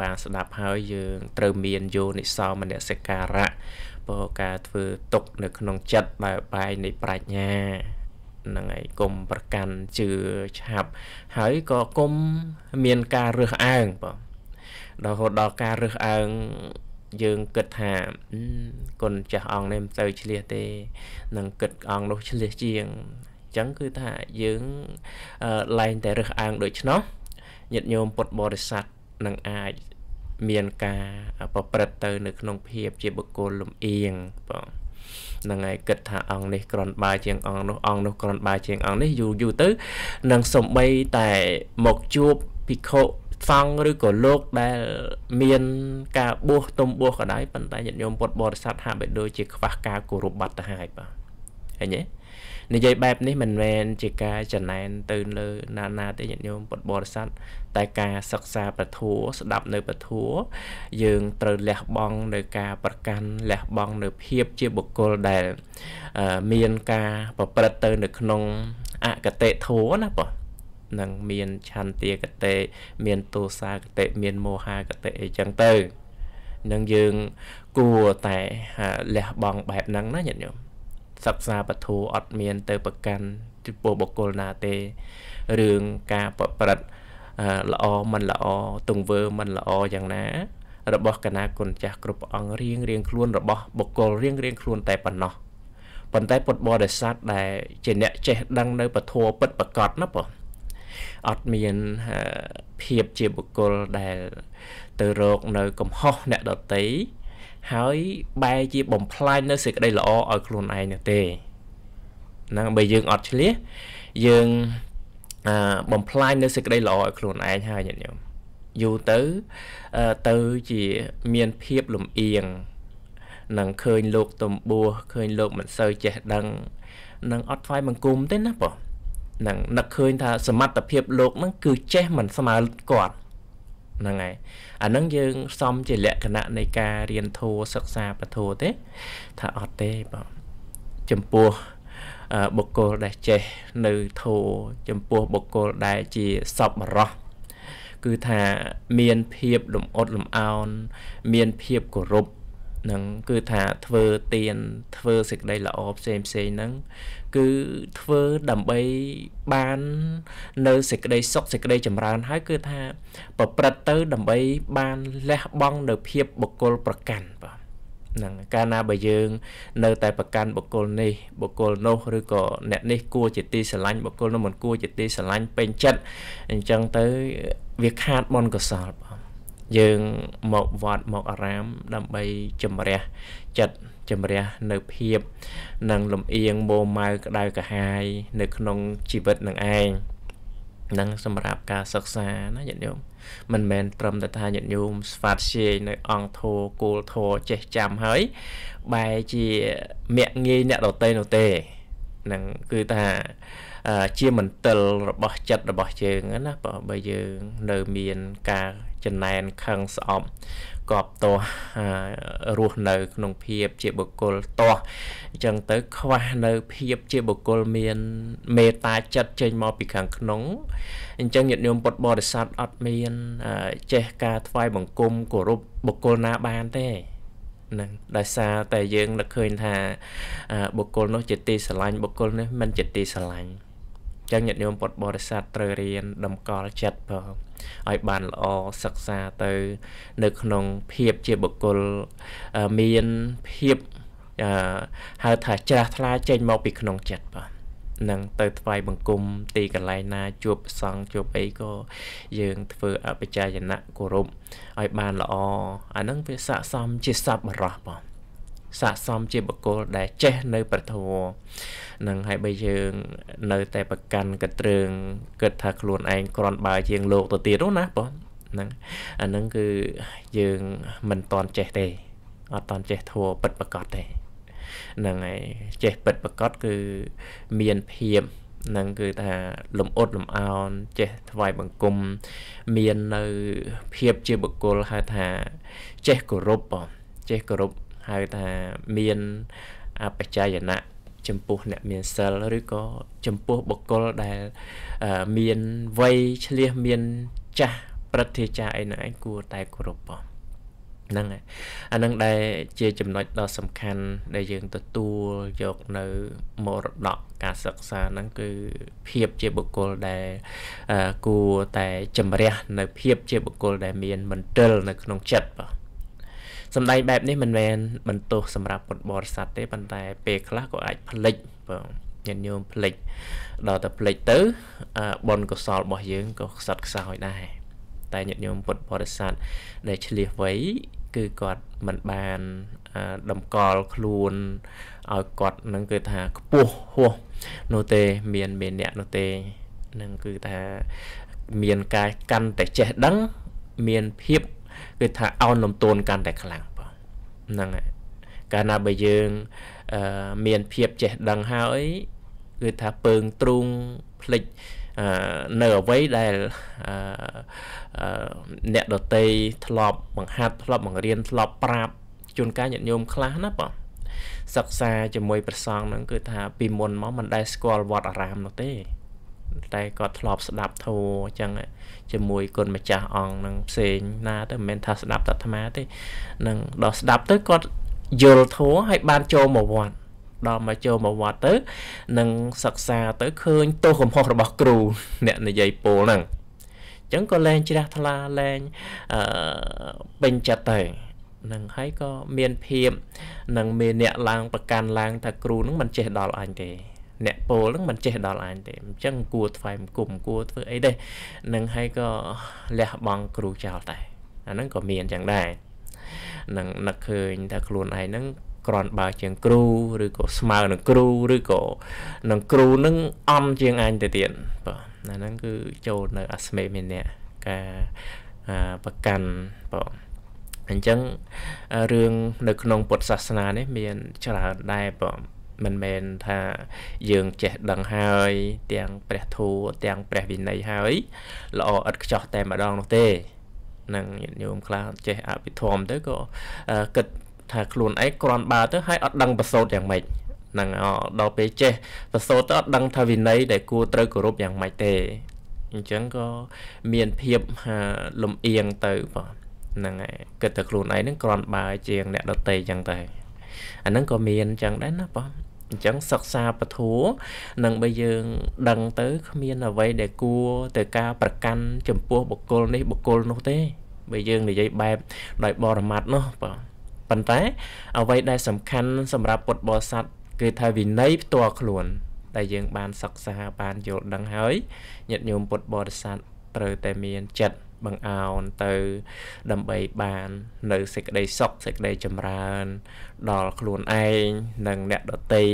បានស្ដាប់ហើយយើងត្រូវមានយោនិសោមនសិការៈព្រោះការធ្វើទុកនៅក្នុងចិត្តបែបបែបនៃប្រាជ្ញានឹងឯគុំប្រកាន់ជឿឆាប់ហើយក៏គុំមានការរើសអើងបងដល់ហូតដល់ការរើសអើងយើងគិតថាគុណចាស់អង្គនេះមិនទៅឆ្លៀសទេនឹងគិតអង្គនោះឆ្លៀសជាងអញ្ចឹងគឺថាយើងឡើងតែរើសអើងដូច្នោះញាតិញោមពុទ្ធបរិស័ទនឹងអាចមានការប្រព្រឹត្តទៅ នៅក្នុងភាពជាបុគ្គលលំអៀងបងនឹងឯងគិតថាអង្គនេះក្រនបាយជាងអង្គនោះ អង្គនោះក្រនបាយជាងអង្គនេះយូរយូរទៅនឹងសំបីតែមកជួបភិក្ខុសង្ឃឬក៏លោកដែលមានការបួសទុំបួសក៏ដោយប៉ុន្តែញាតិញោមពុទ្ធបរិស័ទហាក់បីដូចជាខ្វះការគោរពបັດទៅហើយបាទឃើញទេនិយាយបែបនេះមិនមែនជាការចំណែន ទៅលើណាណាទេញាតិញោមពុទ្ធបរិស័ទតែការសិក្សាពធัวស្ដាប់នៅពធัวយើងត្រូវលះបង់នៅការប្រកាន់លះបង់នៅភាពជាបុគ្គលដែល មានការប្រព្រឹត្តទៅនៅក្នុងអកតេធัวណាបងនឹងមានឆន្ទាគតិមានទោសាគតិមានមោហាគតិអីចឹងទៅនឹងយើងគួរតែលះបង់បែបហ្នឹងណាញាតិញោមសិក្សាបទធូអត់មានទៅប្រកាន់ចំពោះបុគ្គលណាទេរឿងការប្រព្រឹត្តល្អមិនល្អទង្វើមិនល្អយ៉ាងណារបស់គណៈគុណចាស់គ្រប់អង្គរៀងរៀងខ្លួនរបស់បុគ្គលរៀងរៀងខ្លួនតែប៉ុណ្ណោះប៉ុន្តែពុទ្ធបរិស័ទដែលជាអ្នកចេះដឹងនៅពធពិតប្រកបណាបងអត់មានភាពជាបុគ្គលដែល ទៅរកនៅកំហុសអ្នកដតីហើយបែរជាបំផ្លាញនៅសេចក្តីល្អឲ្យខ្លួនឯងនោះទេហ្នឹងបើយើងអត់ឆ្លៀសយើងអឺបំផ្លាញនៅសេចក្តីល្អឲ្យខ្លួនឯងហើយញាតិញោមយូរទៅទៅជាមានភាពលំអៀងនឹងឃើញលោកទំបួសឃើញលោកមិនសូវចេះដឹង នឹងអត់ថ្វាយបង្គំទេណាបងនឹងនឹកឃើញថាសមត្ថភាពលោកនឹងគឺចេះមិនស្មើគាត់ហ្នឹងហើយអាហ្នឹងយើងសំជាលក្ខណៈនៃការរៀនធัวសិក្សាពធัวទេ ថាអត់ទេបងចំពោះបុគ្គលដែលចេះ នៅធัวចំពោះបុគ្គលដែលជាសពរោះគឺថាមានភាពលំអត់លំអោនមានភាពគោរពនឹងគឺថាធ្វើទៀនធ្វើសេចក្តីល្អផ្សេងផ្សេងហ្នឹងគឺធ្វើដើម្បីបាន នៅសេចក្តីសុខសេចក្តី ចម្រើន ហើយគឺថាប្រព្រឹត្តទៅដើម្បីបានលះបង់នៅភាពបកគលប្រកាន់បាទនឹងកាលណាបើយើង នៅ តែប្រកាន់បុគ្គលនេះបុគ្គលនោះឬក៏អ្នកនេះគួរជាទីស្រឡាញ់បុគ្គលនោះមិនគួរជាទីស្រឡាញ់ពេញចិត្តអញ្ចឹងទៅ វាខាតបុណ្យកុសលបងយើងមកវត្តមកអារាមដើម្បីជំរះចិត្តជំរះនៅភាពនិងលំអៀងមោម៉ៅក្តៅក្រហាយនៅ ក្នុងជីវិតនឹងឯងនឹងសម្រាប់ការសិក្សាណាញាតិញោមមិនមែនត្រឹមតែថាញាតិញោមស្វាតជាយនៅអង្គធោគោលធោចេះចាំហើយ បែរជាមាក់ងាយអ្នកដតេនោះទេនឹងគឺថាជាមន្ទិលរបស់ចិត្តរបស់យើងណាបើបើយើងនៅមានការចំណែនខឹងស្អប់កបតោះរស់នៅក្នុងភាពជាបុគ្គលតោះអញ្ចឹងទៅខ្វះនៅភាពជាបុគ្គលមាន មេត្តាចិត្តចេញមកពីខាងក្នុង អញ្ចឹងញាតិញោមពុទ្ធបរិស័ទអត់មានចេះការថ្វាយបង្គំគោរពបុគ្គលណាបានទេនឹងដោយសារតែយើងនឹកឃើញថាបុគ្គលនោះជាទីស្រឡាញ់បុគ្គលនេះមិនជាទីស្រឡាញ់ចឹងញាតិញោមពុទ្ធបរិស័ទត្រូវរៀនតម្កល់ចិត្តផងឲ្យបានល្អសិក្សាទៅនៅក្នុងភាពជាបុគ្គលមានភាពហៅថាច្រាស់ថ្លាចេញមកពីក្នុងចិត្តបាទនឹងទៅថ្វាយបង្គំទីកន្លែងណា ជួបប្រសង់ជួបអីក៏យើងធ្វើអបិចាយណៈគោរពឲ្យបានល្អអានឹងវាស័កសមជាសពបរោះបងស័កសមជាបុគ្គលដែលចេះនៅប្រធមនឹងហើយបើយើង នៅតែប្រកាន់កត្រឹងគិតថាខ្លួនឯងក្រាន់បើជាងលោកទៅទៀតនោះណាបងហ្នឹងអាហ្នឹងគឺយើងមិនតន់ចេះទេ អត់តន់ចេះធัวពិតប្រកបទេហ្នឹងហើយចេះពិតប្រកបគឺមានភាពនឹងគឺថាលំអត់លំអោនចេះថ្វាយបង្គំ មាននៅភាពជាបុគ្គលហៅថាចេះគោរពបងចេះគោរពហៅថាមានអបច្ច័យណៈចំពោះអ្នកមានសិលឬក៏ចំពោះបុគ្គលដែលមានវ័យឆ្លៀសមានចាស់ព្រឹទ្ធាចារ្យអីហ្នឹងឯងគួរតែគោរពបងហ្នឹងអានឹងដែលជាចំណុចដ៏សំខាន់ ដែលយើងទទួលយកនៅមរតកការសិក្សាហ្នឹងគឺភាពជាបុគ្គលដែលគួរតែជំរះនៅភាពជាបុគ្គលដែលមានមន្ទិលនៅក្នុងចិត្តបាទសម្ដែងបែបនេះមិនមែនបន្ទោសសម្រាប់ពុទ្ធបរិស័ទទេប៉ុន្តែពេលខ្លះក៏អាចផ្លិចបងញាតិញោមផ្លិចដល់តែផ្លិចទៅបុណ្យកុសលរបស់យើងក៏ខ្សត់ខ្សោយដែរតែញាតិញោមពុទ្ធបរិស័ទដែលឆ្លៀសវ័យគឺគាត់មិនបានតម្កល់ខ្លួនឲ្យគាត់នឹងគឺថាខ្ពស់ហោះនោះទេមានមានអ្នកនោះទេនឹងគឺថាមានការកាន់តែចេះដឹងមានភាពគឺថាអោនលំទោនកាន់តែខ្លាំងបងហ្នឹងហើយកាលណាបើយើងមានភាពចេះដឹងហើយគឺថាពើងទ្រូងផ្លិចនៅអ្វីដែលអ្នកដតីធ្លាប់ បង្ហាត់ធ្លាប់បង្រៀនធ្លាប់ប្រាប់ជួនកាលញាតិញោមខ្លះណាបងសិក្សាជាមួយព្រះសង្ឃហ្នឹងគឺថាពីមុនមកមិនដែលស្គាល់វត្តអារាមនោះទេ តែគាត់ធ្លាប់ស្ដាប់ធម៌អញ្ចឹងជាមួយគុណម្ចាស់អង្គនឹងផ្សេងណាទៅមិនមែនថាស្ដាប់តែអាត្មាទេនឹងដល់ស្ដាប់ទៅគាត់យល់ធัวឲ្យបានចូលមកវត្តដល់មកចូលមកវត្តទៅនឹងសិក្សាទៅឃើញទោសកំហុសរបស់គ្រូអ្នកនិយាយពោលហ្នឹងអញ្ចឹងក៏លែងជ្រះថ្លាលែងអឺពេញចិត្តទៅនឹងហើយក៏មានភាពនឹងមានអ្នកឡើងប្រកាន់ឡើងថាគ្រូនឹងមិនចេះដល់អញទេអ្នកពោលហ្នឹងមិនចេះដល់អញទេអញ្ចឹងគួរថ្វាយមកគុំគួរធ្វើអីទេនឹងហើយក៏លះបង់គ្រូចោលតែ អាហ្នឹងក៏មានអញ្ចឹងដែរនឹងនឹកឃើញថាខ្លួនឯងហ្នឹងគ្រាន់បើជាងគ្រូឬក៏ស្មើនឹងគ្រូឬក៏នឹងគ្រូនឹងអំជាងអញទៅទៀតបាទអាហ្នឹងគឺចូលនៅអាស្មេមេនៈការប្រកាន់បាទអញ្ចឹងរឿងនៅក្នុងពុទ្ធសាសនានេះមានច្រើនដែរបាទមិនមែនថាយើងចេះដឹងហើយ ទាំងព្រះធម៌ទាំង ព្រះវិន័យហើយល្អឥតខ្ចោះតែម្ដងនោះទេនឹងញាតិញោមខ្លះចេះអភិធម្មទៅក៏គិតថាខ្លួនឯងក្រាន់បើទៅហើយអត់ដឹងប្រសូតយ៉ាងម៉េចនឹងដល់ពេលចេះប្រសូតទៅអត់ដឹងថាវិន័យដែលគួរត្រូវគោរពយ៉ាងម៉េចទេអញ្ចឹងក៏មានភាពលំអៀងទៅបាទហ្នឹងហើយគិតតែខ្លួនឯងហ្នឹងក្រាន់បើជាង អ្នកដតីអញ្ចឹងតែអាហ្នឹងក៏មានអញ្ចឹងដែរណាបងអញ្ចឹងសិក្សាពធัวនឹងបើយើងដឹងទៅគ្មានអ្វីដែលគួរ ទៅការប្រកាន់ចំពោះបុគ្គលនេះបុគ្គលនោះទេបើយើងនិយាយបែបដោយបរមត្តនោះបាទប៉ុន្តែអ្វីដែលសំខាន់សម្រាប់ពុទ្ធបរិស័ទគឺថាវិន័យផ្ទាល់ខ្លួន ដែលយើង បានសិក្សាបានយល់ដឹងហើយញាតិញោមពុទ្ធបរិស័ទត្រូវតែមានចិត្តបង្អោនទៅ ដើម្បីបាននៅសេចក្តីសុខសេចក្តីចម្រើន ដល់ខ្លួនឯងនិងអ្នកដតី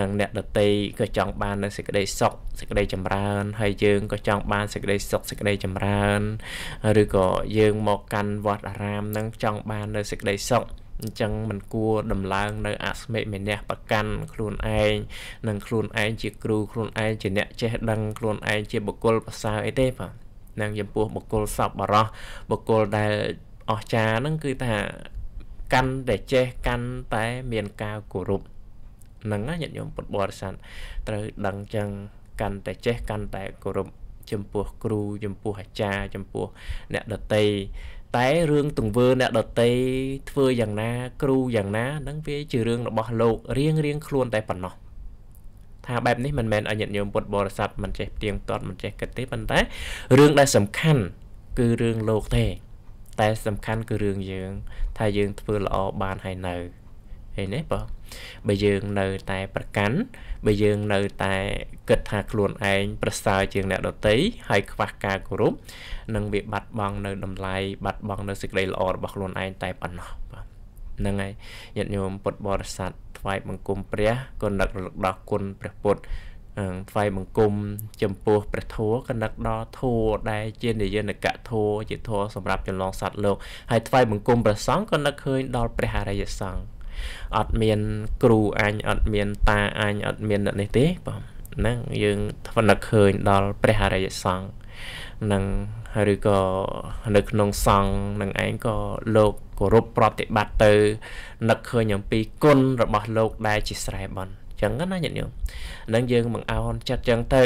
និងអ្នកដតីក៏ចង់បាននៅសេចក្តីសុខសេចក្តីចម្រើនហើយយើងក៏ចង់បានសេចក្តីសុខសេចក្តីចម្រើនឬក៏យើងមកកាន់វត្តអារាមនឹងចង់បាននៅសេចក្តីសុខអញ្ចឹងមិនគួរដំឡើងនៅអស្មិមេនះប្រកាន់ខ្លួនឯងនិងខ្លួនឯងជា គ្រូខ្លួនឯងជាអ្នកចេះដឹងខ្លួនឯងជាបុគ្គលប្រសើរអីទេបាទនឹងចំពោះបុគ្គលសពបរោះបុគ្គលដែលអស្ចារ្យហ្នឹងគឺថាកាន់តែចេះកាន់តែមានការគោរពហ្នឹងណាញាតិញោមពុទ្ធបរិស័ទត្រូវដឹងចឹងកាន់តែចេះកាន់តែគោរពចំពោះគ្រូចំពោះអាចារ្យចំពោះអ្នកដតីតែរឿងទង្វើអ្នកដតីធ្វើយ៉ាងណា គ្រូយ៉ាងណាហ្នឹងវាជារឿងរបស់លោករៀងរៀងខ្លួន តែប៉ុណ្ណោះថាបែបនេះមិនមែនឲ្យញាតិញោមពុទ្ធបរិស័ទមិនចេះទៀងទាត់មិនចេះគិតទេប៉ុន្តែរឿងដែលសំខាន់គឺរឿងលោកទេតែសំខាន់គឺរឿងយើងថាយើងធ្វើល្អបានហើយនៅឃើញទេបងបើយើងនៅតែប្រកាន់បើយើងនៅតែគិតថាខ្លួនឯងប្រសើរជាងអ្នកដទៃហើយខ្វះការគោរពនឹងវាបាត់បង់នៅតម្លៃបាត់បង់នៅសេចក្តីល្អរបស់ខ្លួនឯងតែប៉ុណ្ណោះបាទហ្នឹងហើយញាតិញោមពុទ្ធបរិស័ទថ្វាយបង្គំព្រះក៏នឹករលឹកដល់គុណព្រះពុទ្ធថ្វាយបង្គំចំពោះព្រះធម៌ក៏នឹកដល់ធម៌ដែលជានិយនកៈធម៌ជាធម៌សម្រាប់ចម្លងសត្វលោកហើយថ្វាយបង្គំព្រះសង្ឃក៏នឹកឃើញដល់ព្រះអរិយសង្ឃអត់មានគ្រូអញអត់មានតាអញអត់មានអ្នកនេះទេបងហ្នឹងយើងធ្វើនឹកឃើញដល់ព្រះអរិយសង្ឃនឹងឬក៏នៅក្នុងសង្ឃនឹងឯងក៏លោកគោរពប្រតិបត្តិទៅនឹកឃើញអំពីគុណរបស់លោកដែលជាស្រែបន់អញ្ចឹងណាញាតិញោមនឹងយើងបង្អោនចិត្តអញ្ចឹងទៅ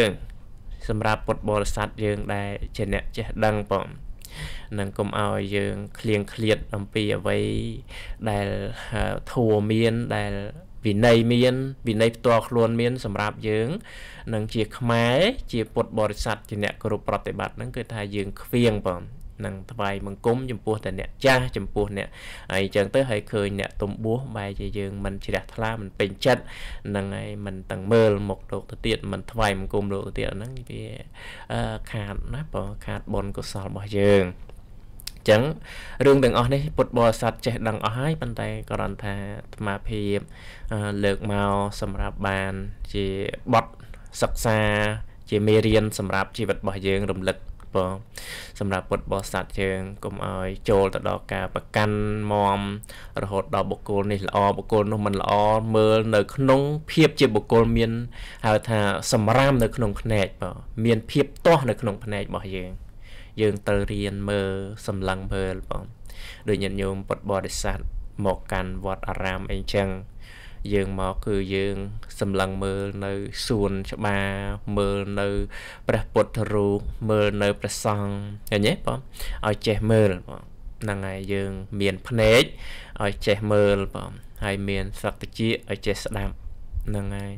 សម្រាប់ពុទ្ធបរិស័ទយើងដែលជាអ្នកចេះដឹងបងនឹងកុំឲ្យយើងឃ្លៀងឃ្លាតអំពីអ្វីដែលធัวមានដែលវិន័យមានវិន័យផ្ទាល់ខ្លួនមានសម្រាប់យើងនឹងជា ខ្មែរជាពុទ្ធបរិស័ទជាអ្នកគោរពប្រតិបត្តិហ្នឹងគឺថាយើងខ្វៀងបងនឹងថ្វាយបង្គំចំពោះតែអ្នកចាស់ចំពោះអ្នកអីចឹងទៅហើយឃើញអ្នកទំបួសបែរជាយើងមិនជ្រះថ្លាមិនពេញចិត្តនឹងហើយមិនទាំងមើលមុខលោកទៅទៀតមិនថ្វាយបង្គំលោកទៅទៀតហ្នឹងវាខាតណាបងខាតបុណ្យកុសលរបស់យើងចឹងរឿងទាំងអស់នេះពុទ្ធបរិស័ទចេះដឹងអស់ហើយប៉ុន្តែគ្រាន់ថាអាត្មាភាពលើកមកសម្រាប់បាន ជាបទសិក្សាជាមេរៀនសម្រាប់ជីវិតរបស់យើង រំលឹកបងសម្រាប់ពុទ្ធបរិស័ទយើងកុំឲ្យចូលទៅដល់ការប្រកាន់មមរហូតដល់បុគ្គលនេះល្អបុគ្គលនោះមិនល្អមើលនៅក្នុងភាពជាបុគ្គលមានហៅថាសម្រាមនៅក្នុងភ្នែកបងមានភាពទាស់នៅក្នុងភ្នែករបស់យើងយើងត្រូវរៀនមើលសម្លឹងមើលបងដូចញាតិញោមពុទ្ធបរិស័ទមកកាន់វត្តអារាមអីចឹងយើងមកគឺយើងសម្លឹងមើលនៅសួនច្បារមើលនៅព្រះពុទ្ធរូបមើលនៅព្រះសង្ឃឃើញទេបងឲ្យចេះមើលបងហ្នឹងហើយយើងមានភ្នែកឲ្យចេះមើលបង ហើយមានសក្តិជាឲ្យចេះស្ដាប់ហ្នឹងហើយ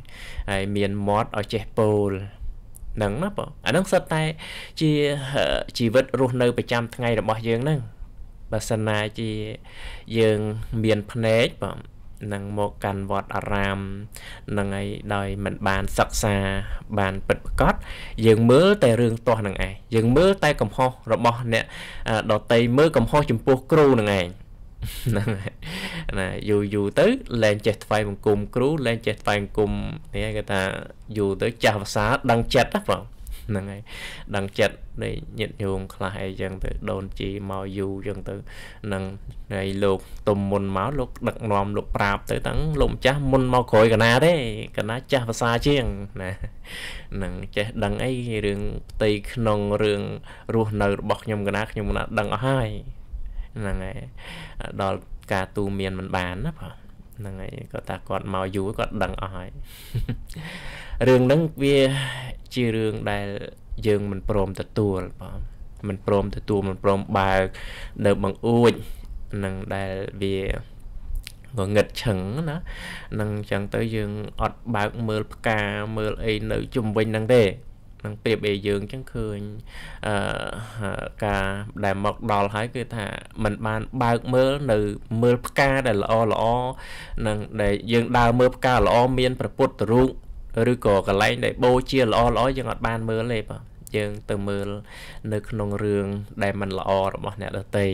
ហើយមានមាត់ឲ្យចេះពោលហ្នឹងណាបងអាហ្នឹងសិតតែជាជីវិតរស់នៅប្រចាំថ្ងៃរបស់យើងហ្នឹងបើសិនណាជាយើងមានភ្នែកបងនឹងមកកាន់វត្តអារាម នឹងឯដោយមិនបានសិក្សាបានពិតប្រកបយើងមើលតែរឿងទាស់នឹងឯងយើងមើលតែកំហុសរបស់អ្នកដតីមើលកំហុសចំពោះគ្រូនឹងឯងហ្នឹងហើយណាយូរយូរទៅ លែងចេះថ្វាយបង្គំគ្រូលែងចេះថ្វាយបង្គំនេះគេថាយូរទៅចាស់ភាសាដឹងចិត្តណាបងហ្នឹងហើយដឹងចិត្តនៃញាតិញោមខ្លះអីចឹងទៅដូនជីមកយូរចឹងទៅនឹងហើយលោកទុំមុនមកលោកដឹកនាំលោកប្រាប់ទៅទាំងលោកម្ចាស់មុនមកក្រោយកណាទេ កណាចាស់ភាសាជាងណានឹងចេះដឹងអីរឿងផ្ទៃក្នុងរឿងរស់នៅរបស់ខ្ញុំកណាខ្ញុំណាដឹងអស់ហើយហ្នឹងហើយដល់ការទូមានមិនបានណាបាទហ្នឹងហើយគាត់ថាគាត់មកយូរគាត់ដឹងអស់ហើយរឿងហ្នឹងវាជារឿងដែលយើងមិនព្រមទទួលបងមិនព្រមទទួលមិនព្រមបើកនៅបង្អួចនឹងដែលវាងងឹតឆឹងណានឹងអញ្ចឹងទៅ យើងអត់បើកមើលផ្កាមើលអីនៅជុំវិញហ្នឹងទេនឹងប្រៀបអីយើងអញ្ចឹងឃើញអឺការដែលមកដល់ហើយគឺថាมันបានបើកមើលនៅមើលផ្កាដែលល្អល្អនឹងដែលយើងដើរមើលផ្កាល្អមានប្រពុតរូបឬក៏កន្លែងដែលបូជាល្អល្អយើងអត់បានមើលទេបាទយើងទៅមើល នៅក្នុងរឿងដែលมันល្អរបស់អ្នកដទៃ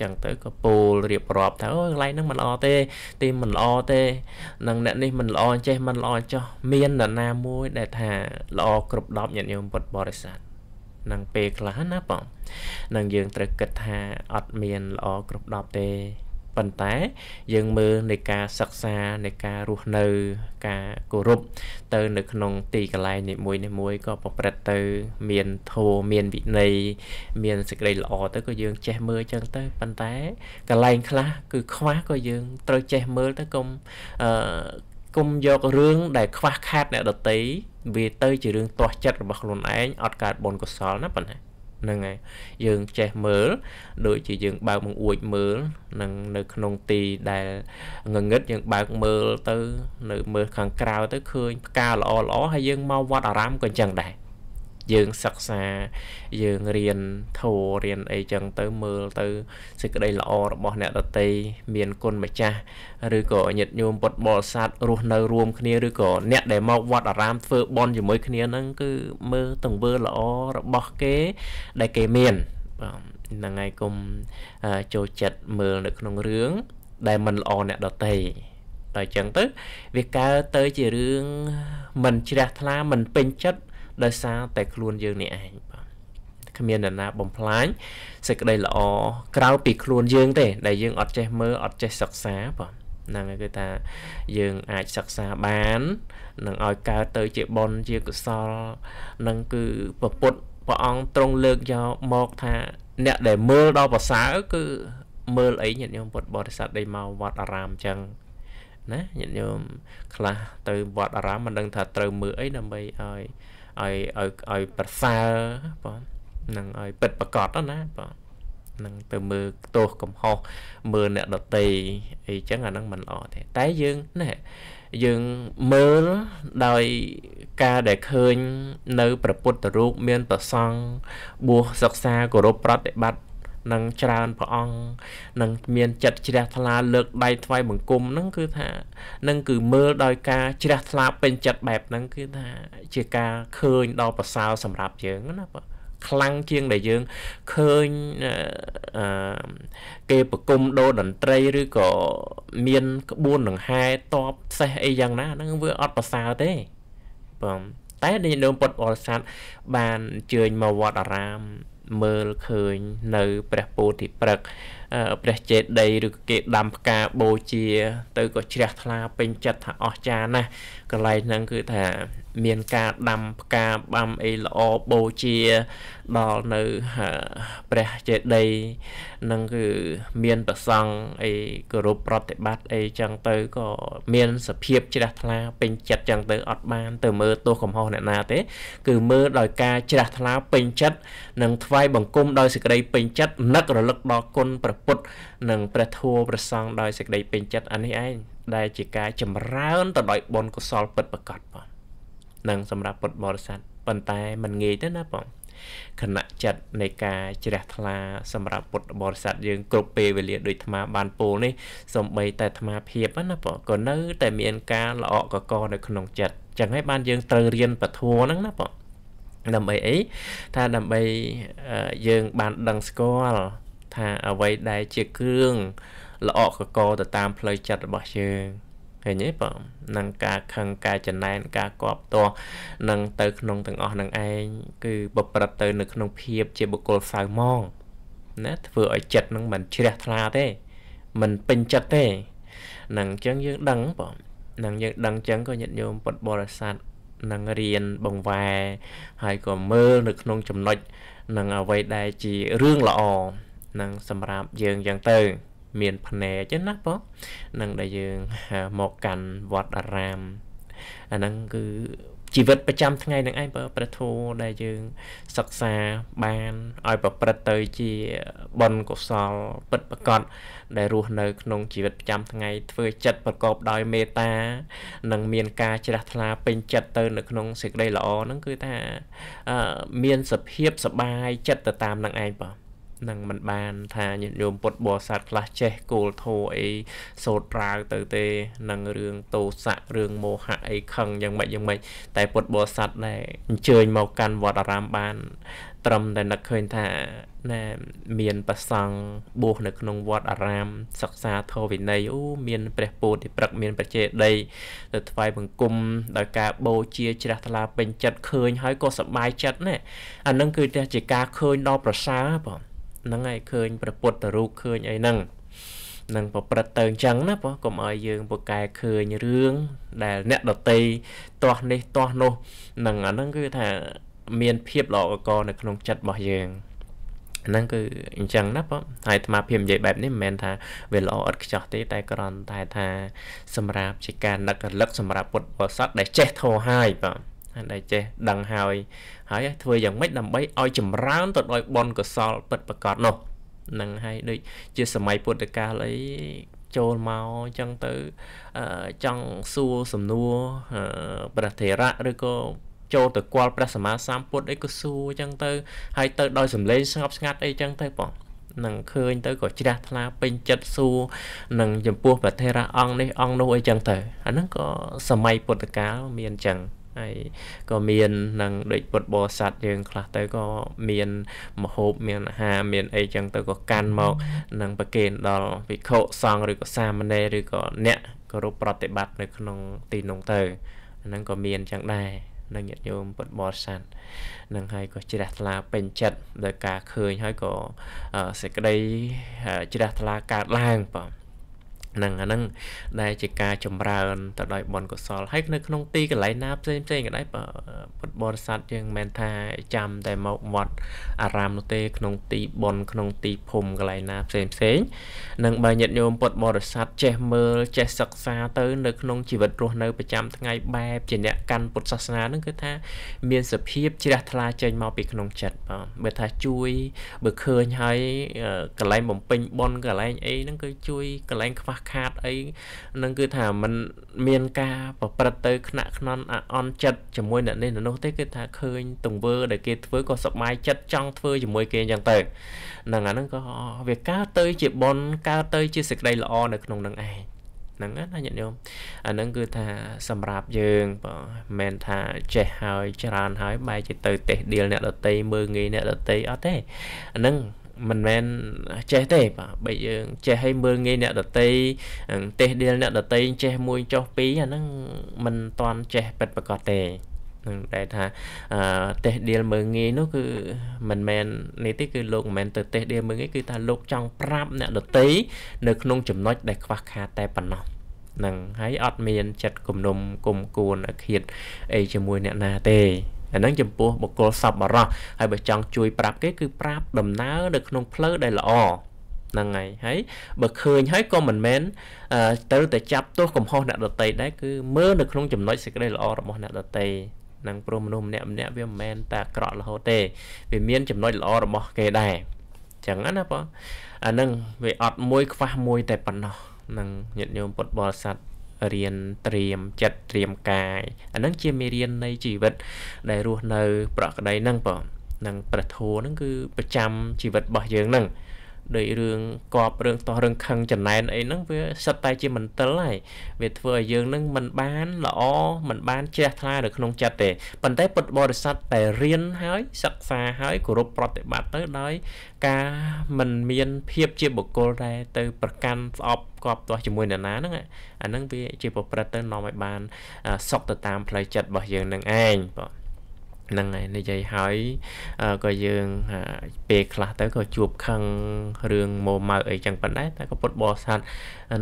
ចឹងទៅក៏ពោលរៀបរាប់ថាអូកន្លែងហ្នឹងមិនល្អទេ ទីមិនល្អទេនឹងអ្នកនេះមិនល្អចេះមិនល្អចោះមាននរណាមួយដែលថាល្អគ្រប់10ញាតិញោមពុទ្ធបរិស័ទនឹងពេលខ្លះណាបងនឹងយើងត្រូវគិតថាអត់មានល្អគ្រប់10ទេប៉ុន្តែយើងមើលនៃការសិក្សានៃការរស់នៅការគោរពទៅ នៅក្នុងទីកន្លែងនីមួយនីមួយក៏ប្រព្រឹត្តទៅ មានធម៌មានវិន័យមានសេចក្តីល្អទៅក៏យើង ចេះមើលចឹងទៅប៉ុន្តែកន្លែងខ្លះគឺខ្វះក៏យើងត្រូវចេះមើលទៅកុំអឺុំយករឿងដែលខ្វះខាតអ្នកដតីវាទៅជារឿងទាស់ចិត្តរបស់ខ្លួនឯងអត់កើតបុណ្យកុសលណាប៉ុណ្ណាហ្នឹងហើយយើងចេះមើលដូចជាយើងបើកបង្អួចមើលនឹងនៅក្នុងទីដែលងងឹតយើងបើកមើលទៅនៅមើលខាងក្រៅទៅឃើញផ្កាល្អល្អហើយយើងមកវត្តអារាមក៏អញ្ចឹងដែរយើងសិក្សាយើងរៀនធូររៀនអីចឹងទៅមើលទៅសេចក្តីល្អរបស់អ្នកដតីមានគុណម្ចាស់ឬក៏ញាតិញោមពុទ្ធបរិស័ទរស់នៅរួមគ្នាឬក៏អ្នកដែលមកវត្តអារាមធ្វើបុណ្យជាមួយគ្នាហ្នឹងគឺមើលទង្វើល្អរបស់គេដែលគេមានបាទហ្នឹងហើយគុំចូលចិត្តមើលនៅក្នុងរឿង ដែលมันល្អអ្នកដតីដល់អញ្ចឹងទៅវាកើទៅជារឿងមិនជ្រះថ្លាមិនពេញចិត្តដោយសារតែខ្លួនយើងនេះឯងបាទគ្មាននរណាបំផ្លាញសេចក្តីល្អក្រៅពីខ្លួនយើងទេដែលយើងអត់ចេះមើលអត់ចេះសិក្សាបាទហ្នឹងគឺថាយើងអាចសិក្សាបាននឹងឲ្យកើតទៅជាបុណ្យជាកុសលនឹងគឺពពុទ្ធព្រះអង្គទ្រង់លើកយកមកថាអ្នកដែលមើលដល់ប្រសើរគឺមើលអីញាតិញោមពុទ្ធបរិស័ទដែលមកវត្តអារាមអញ្ចឹងណាញាតិញោមខ្លះទៅវត្តអារាមមិនដឹងថាត្រូវមើលអីដើម្បីឲ្យឲ្យឲ្យឲ្យប្រសើរបងនឹងឲ្យពិតប្រកបណាបងនឹងទៅមើលទោសកំហុសមើលអ្នកដតីអីចឹងអានឹងមិនល្អទេតែយើងណែយើងមើលដោយការដែលឃើញ នៅព្រះពុទ្ធរូបមានប្រសង់បួសសិក្សាគោរពប្រតិបត្តិនឹងច្រើនព្រះអង្គនឹងមាន ចិត្តជ្រះថ្លាលើកដៃថ្វាយបង្គំហ្នឹងគឺថានឹងគឺមើលដោយការជ្រះថ្លាពេញចិត្តបែបហ្នឹងគឺថាជាការឃើញដល់ប្រសើរសម្រាប់យើងណាបាទខ្លាំងជាងដែលយើងឃើញគេប្រគំដូរតន្ត្រីឬក៏មានក្បួនដង្ហែតបសេះអីយ៉ាងណាហ្នឹងវាអត់ប្រសើរទេបងតែដែលនោមពុតអរស័តបានអញ្ជើញមកវត្តអារាមមើលឃើញនៅព្រះពោធិព្រឹកព្រះចេតិយឬគេដាំផ្កាបូជា ទៅក៏ជ្រះថ្លាពេញចិត្តថាអស្ចារ្យណាស់កន្លែងហ្នឹងគឺថាមានការដាំផ្កាបាំអីល្អបូជាដល់នៅព្រះចេតិយនឹងគឺមានប្រសង់អីគោរពប្រតិបត្តិអីចឹងទៅក៏មានសភាពជ្រះថ្លា ពេញចិត្តចឹងទៅអត់បានទៅមើលទោសកំហុសអ្នកណាទេគឺមើលដោយការជ្រះថ្លាពេញចិត្តនិងថ្វាយបង្គំដោយសេចក្តីពេញចិត្តនឹករលឹកដល់គុណព្រះពុទ្ធនិងព្រះធัวប្រសងដោយសេចក្តីពេញចិត្តអានេះឯងដែលជាការចម្រើនទៅដោយបុណ្យកុសលពិតប្រាកដបងនឹងសម្រាប់ពុទ្ធបរិស័ទប៉ុន្តែมันងាយទេណាបងគណៈចិត្តនៃការជ្រះថ្លាសម្រាប់ពុទ្ធបរិស័ទយើង គ្រប់ពេលវេលាដូចអាត្មាបានពោលនេះសំបីតែអាត្មាភាពណាបងក៏នៅ តែមានការល្អកកនៅក្នុងចិត្តចឹងហើយបានយើងត្រូវរៀនពធហ្នឹងណាបងដើម្បីអីថាដើម្បីយើងបានដឹងស្គាល់ថាអ្វីដែលជាគ្រឿងល្អកកទៅតាមផ្លូវចិត្តរបស់យើងឃើញទេបងនឹងការខឹងការចំណែនការគប់ទាស់នឹងទៅក្នុងទាំងអស់នឹងឯងគឺប្រព្រឹត្តទៅនៅក្នុងភាពជាបុគ្គលសៅម៉ងណាធ្វើឲ្យចិត្តនឹងមិនជ្រះថ្លាទេមិនពេញចិត្តទេនឹងអញ្ចឹងយើងដឹងបងនឹងយើងដឹងអញ្ចឹងក៏ញាតិញោមពុទ្ធបរិស័ទនឹងរៀនបង្វែរហើយក៏មើលនៅក្នុងចំណុចនឹងអ្វីដែលជារឿងល្អនឹងសម្រាប់យើងអញ្ចឹងទៅ មានភ្នែកចឹងណាបងនឹងដែលយើងមកកាន់វត្តអារាមអាហ្នឹងគឺជីវិតប្រចាំថ្ងៃនឹងឯងបើព្រះធម៌ដែលយើងសិក្សាបានឲ្យប្រព្រឹត្តទៅជាបុណ្យកុសល ពិតប្រាកដដែលរស់នៅក្នុងជីវិតប្រចាំថ្ងៃធ្វើចិត្តប្រកបដោយមេត្តានិងមានការជ្រះថ្លាពេញចិត្តទៅនៅក្នុងសេចក្តីល្អហ្នឹងគឺថាមានសភាពសบายចិត្តទៅតាមនឹងឯងបាទនឹងមិនបានថាញាតិញោមពុទ្ធបរិស័ទខ្លះចេះគោលធម៌អីសូត្រប្រើទៅទេនឹងរឿងទោសៈរឿងមោហៈអីខឹងយ៉ាងម៉េចយ៉ាងម៉េចតែពុទ្ធបរិស័ទដែរអញ្ជើញមកកាន់វត្តអារាមបានត្រឹមតែនឹកឃើញថាណែមានប្រសង់បួសនៅក្នុងវត្តអារាមសិក្សាធម៌វិន័យអូមានព្រះពោធិព្រឹកមានប្រជេដីទៅថ្វាយបង្គំដោយការបូជាជ្រះថ្លាពេញចិត្តឃើញហើយក៏សប្បាយចិត្តណាអានឹងគឺជាការឃើញដល់ប្រសើរបងហ្នឹងហើយឃើញព្រះពុទ្ធរូបឃើញអីហ្នឹងនឹងប្រព្រឹត្តទៅអញ្ចឹងណាបងកុំឲ្យយើងពូកែឃើញរឿងដែលអ្នកដតីទាស់នេះទាស់នោះនឹងអាហ្នឹងគឺថាមានភាពល្អកនៅក្នុងចិត្តរបស់យើងហ្នឹងគឺអញ្ចឹងណាបងហើយអាត្មាភាពនិយាយបែបនេះមិនមែនថាវាល្អឥតខ្ចោះទេ តែគ្រាន់តែថាសម្រាប់ជាការនឹករលឹកសម្រាប់ពុទ្ធបរិស័ទដែលចេះធម៌ហើយបងដែលចេះដឹងហើយហើយ ធ្វើយ៉ាងម៉េចដើម្បីឲ្យចម្រើនទៅដោយបុណ្យកុសលពិតប្រាកដនោះនឹងហើយដូចជាសម័យពុទ្ធកាលអីចូលមកអញ្ចឹងទៅចង់សួរសំណួរព្រះធេរៈឬក៏ចូលទៅគាល់ព្រះសម្មាសម្ពុទ្ធអីក៏សួរអញ្ចឹងទៅហើយទៅដោយសម្លេងស្ងប់ស្ងាត់អីអញ្ចឹងទៅបងនឹងឃើញទៅក៏ជ្រះថ្លាពេញចិត្តសួរនឹងចំពោះព្រះធេរៈអង្គនេះអង្គនោះអីចឹងទៅអាហ្នឹងក៏សម័យពុទ្ធកាលមានចឹងហើយក៏មាននឹងដូចពុតបរិស័ទយើងខ្លះទៅក៏មានមហូបមានអាហារមានអីចឹងទៅក៏កាន់មកនឹងប្រគេនដល់ភិក្ខុសង្ឃឬក៏សាមណេរឬក៏អ្នកគោរពប្រតិបត្តិនៅក្នុងទីនោះទៅហ្នឹងក៏មានចឹងដែរនឹងញាតិញោមពុទ្ធបរិស័ទនឹងហើយក៏ជ្រះថ្លាពេញចិត្តដោយការឃើញហើយក៏សេចក្តីជ្រះថ្លាកើតឡើងបងនឹងអានឹងដែលជាការចម្រើនទៅដោយបុណ្យកុសលហើយនៅក្នុងទីកន្លែងណាផ្សេងផ្សេងក៏ដែរពុទ្ធបរិស័ទយើងមិនមែនថាចាំតែមកវត្តអារាមនោះទេក្នុងទីបុណ្យក្នុងទីភូមិកន្លែងណាផ្សេងផ្សេងនឹងបើញាតិញោមពុទ្ធបរិស័ទចេះមើលចេះសិក្សាទៅនៅក្នុងជីវិតរស់នៅប្រចាំថ្ងៃបែបជាអ្នកកាន់ពុទ្ធសាសនានឹងគឺថាមានសភាពជ្រះថ្លាចេញមកពីក្នុងចិត្តបាទបើថាជួយបើឃើញហើយកន្លែងបំពេញបុណ្យកន្លែងអីហ្នឹងគឺជួយកន្លែងខ្វះខាតអីនឹងគឺថាมันមានការប្រព្រឹត្តទៅខ្នាក់ខ្នន់អន់ចិត្តជាមួយអ្នកនេះនោះទេគឺថាឃើញទង្វើដែលគេធ្វើក៏សប្បាយចិត្តចង់ធ្វើជាមួយគេអញ្ចឹងទៅនឹងអាហ្នឹងក៏វាកើតទៅជាបនកើតទៅជាសេចក្តីល្អនៅក្នុងនឹងឯងហ្នឹងណាញាតិញោមអាហ្នឹងគឺថា សម្រាប់យើងបើមិនថាចេះហើយច្រើន ហើយ បែរជាទៅទេសដៀលអ្នកដតីមើងងាយអ្នកដតីអត់ទេអាហ្នឹងមិនមែនចេះទេបាទបើយើងចេះឲ្យមើលងាយអ្នកដតីទេសដៀលអ្នកដតីចេះមួយចុះពីរអាហ្នឹងមិនតន់ចេះពិតប្រកបទេនឹងដែលថាទេសដៀលមើងងាយនោះគឺមិនមែននេះទេគឺលោកមិនមែនទៅទេសដៀលមើងងាយគឺថាលោកចង់ប្រាប់អ្នកដតីនៅក្នុងចំណុចដែលខ្វះខាតតែប៉ុណ្ណោះនឹងហើយអត់មានចិត្តគំនុំគុំគួនអឃាតអីជាមួយអ្នកណាទេអានឹងចំពោះបុគ្គលសប្បុរសហើយបើចង់ជួយប្រាប់គេ គឺប្រាប់ដំណើរនៅក្នុងផ្លូវដែលល្អហ្នឹងហើយហើយបើឃើញហើយក៏មិនមែនទៅតែចាប់ទោសកំហុសអ្នកដតីដែរគឺមើលនៅក្នុងចំណុចសេចក្តីល្អរបស់អ្នកដតីនឹងព្រមមនុស្សម្នាក់ម្នាក់វាមិនមែនតែអាក្រក់រហូតទេ វាមានចំណុចល្អរបស់គេដែរចឹងណាបងអានឹងវាអត់មួយខ្វះមួយ តែប៉ុណ្ណោះនឹងញាតិញោមពុទ្ធបរិស័ទរៀនត្រៀមចិត្តត្រៀមកាយអាហ្នឹងជាមេរៀននៃជីវិតដែលរស់នៅប្រក្តីហ្នឹងបងនឹងព្រះធម៌ហ្នឹងគឺប្រចាំជីវិតរបស់យើងហ្នឹងដោយរឿងកប់រឿងតោះរឿងខឹងចំណែនអីហ្នឹងវាសិតតែជាមន្ទិលហើយវាធ្វើឲ្យយើងនឹងមិនបានល្អមិនបានជ្រះថ្លានៅក្នុងចិត្តទេប៉ុន្តែពុទ្ធបរិស័ទតែរៀនហើយសិក្សាហើយគោរពប្រតិបត្តិទៅដោយ ការមិនមាន ភាពជាបុគ្គលដែលទៅប្រកាន់ស្អប់កប់ទាស់ជាមួយអ្នកណាហ្នឹងអាហ្នឹងវាជាប្រព្រឹត្តទៅនាំឲ្យបានសុខទៅតាមផ្លូវចិត្តរបស់យើងនឹងឯងបាទហ្នឹងហើយនិយាយហើយក៏យើងពេលខ្លះទៅក៏ជួបខឹងរឿងម៉ូម៉ៅអីចឹងប៉ុណ្ណេះតែក៏ពុតបោសាទ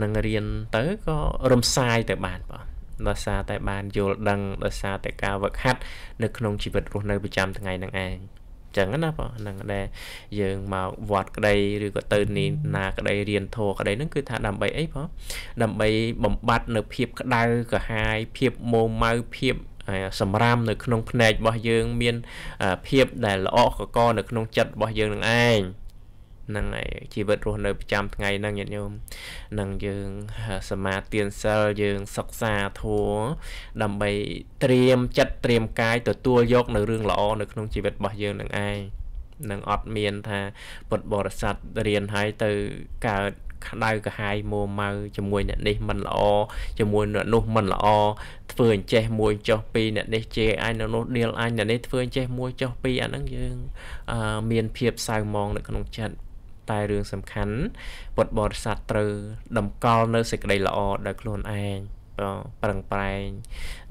នឹងរៀនទៅក៏រំសាយទៅបានបងដោយសារតែបានយល់ដឹងដោយសារតែការវឹកហាត់នៅក្នុងជីវិតរស់នៅប្រចាំថ្ងៃហ្នឹងឯងចឹងណាបងហ្នឹងដែរយើងមកវត្តក្តីឬក៏ទៅនេះណាក្តីរៀនធម៌ក្តីហ្នឹងគឺថាដើម្បីអីបងដើម្បីបំបត្តិនៅភាពក្តៅក្រហាយភាពមោម៉ៅភាពសម្រាមនៅក្នុងភ្នែករបស់យើងមានភាពដែលល្អកកនៅក្នុងចិត្តរបស់យើងនឹងឯងហ្នឹងហើយជីវិតរស់នៅប្រចាំថ្ងៃហ្នឹងញាតិញោមនឹងយើងសមាទានសិលយើងសិក្សាធัวដើម្បីត្រៀមចិត្តត្រៀមកាយទទួលយកនៅរឿងល្អនៅក្នុងជីវិតរបស់យើងនឹងឯងនឹងអត់មានថាពុទ្ធបរិស័ទរៀនហើយទៅកើតក្តៅក្រហាយមួម៉ៅជាមួយអ្នកនេះមិនល្អជាមួយអ្នកនោះ មិនល្អធ្វើអញ្ចេះមួយចុះពីរអ្នកនេះជេរអញអ្នកនោះដៀលអញអ្នកនេះធ្វើអញ្ចេះមួយចុះពីរអាហ្នឹងយើងមានភាពសៅមង នៅក្នុងចិត្តតែរឿងសំខាន់ពុទ្ធបរិស័ទត្រូវតម្កល់នៅសេចក្តីល្អដល់ខ្លួនឯងប្រឹងប្រែង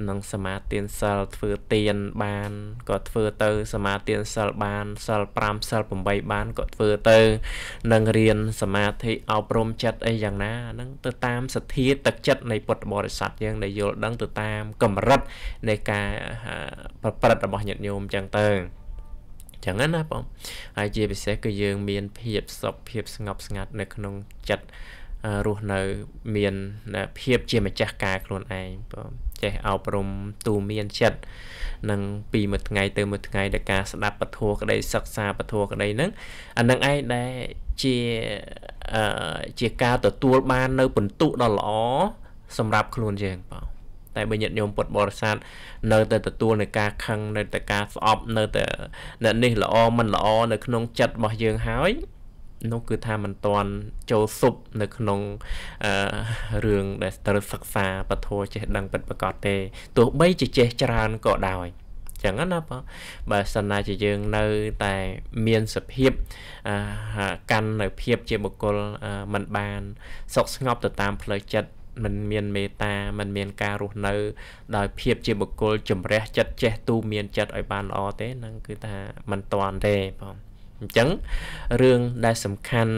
នឹងសមាទានសិលធ្វើទានបានក៏ធ្វើទៅ សមាទានសិលបានសិល5សិល8បានក៏ធ្វើទៅនឹងរៀនសមាធិអប់រំចិត្តអីយ៉ាងណាហ្នឹងទៅតាមសទ្ធាទឹកចិត្តនៃពុទ្ធបរិស័ទយើងដែលយល់ដឹង ទៅតាមកម្រិតនៃការប្រព្រឹត្តរបស់ញាតិញោមអញ្ចឹងទៅចឹងណាបងហើយជាពិសេសគឺយើង មានភាពសុខភាពស្ងប់ស្ងាត់នៅក្នុងចិត្តរស់នៅមានភាពជាម្ចាស់ការខ្លួនឯងបងចេះអប់រំទូមានចិត្តនឹងពីមួយថ្ងៃទៅមួយថ្ងៃដល់ការស្ដាប់ពធក្តីសិក្សាពធក្តីហ្នឹងអានឹងឯងដែលជាអឺជាការទទួលបាននៅពិន្ទុដ៏ល្អសម្រាប់ខ្លួនយើងបងតែបើញាតិញោមពុទ្ធបរិស័ទនៅតែទទួលនឹងការខឹងនៅតែការស្អប់ នៅតែអ្នកនេះល្អមិនល្អនៅ ក្នុងចិត្តរបស់យើងហើយនោះគឺថាมันតន់ចូលសុបនៅក្នុងរឿងដែលត្រូវសិក្សាពធចេះដឹងពិតប្រាកដទេទោះបី ជាចេះច្រើនក៏ដោយចឹងណាបងបើសិនណាជាយើងនៅតែមានសភាពកាន់នៅភាពជាបុគ្គលមិនបានសុខស្ងប់ទៅតាម ផ្លូវចិត្តมันមានមេត្តាมันមាន ការរស់នៅដោយភាពជាបុគ្គលជំរះចិត្តចេះទូមានចិត្តឲ្យបានល្អទេហ្នឹងគឺ ថាมันតាន់ទេបងអញ្ចឹងរឿងដែលសំខាន់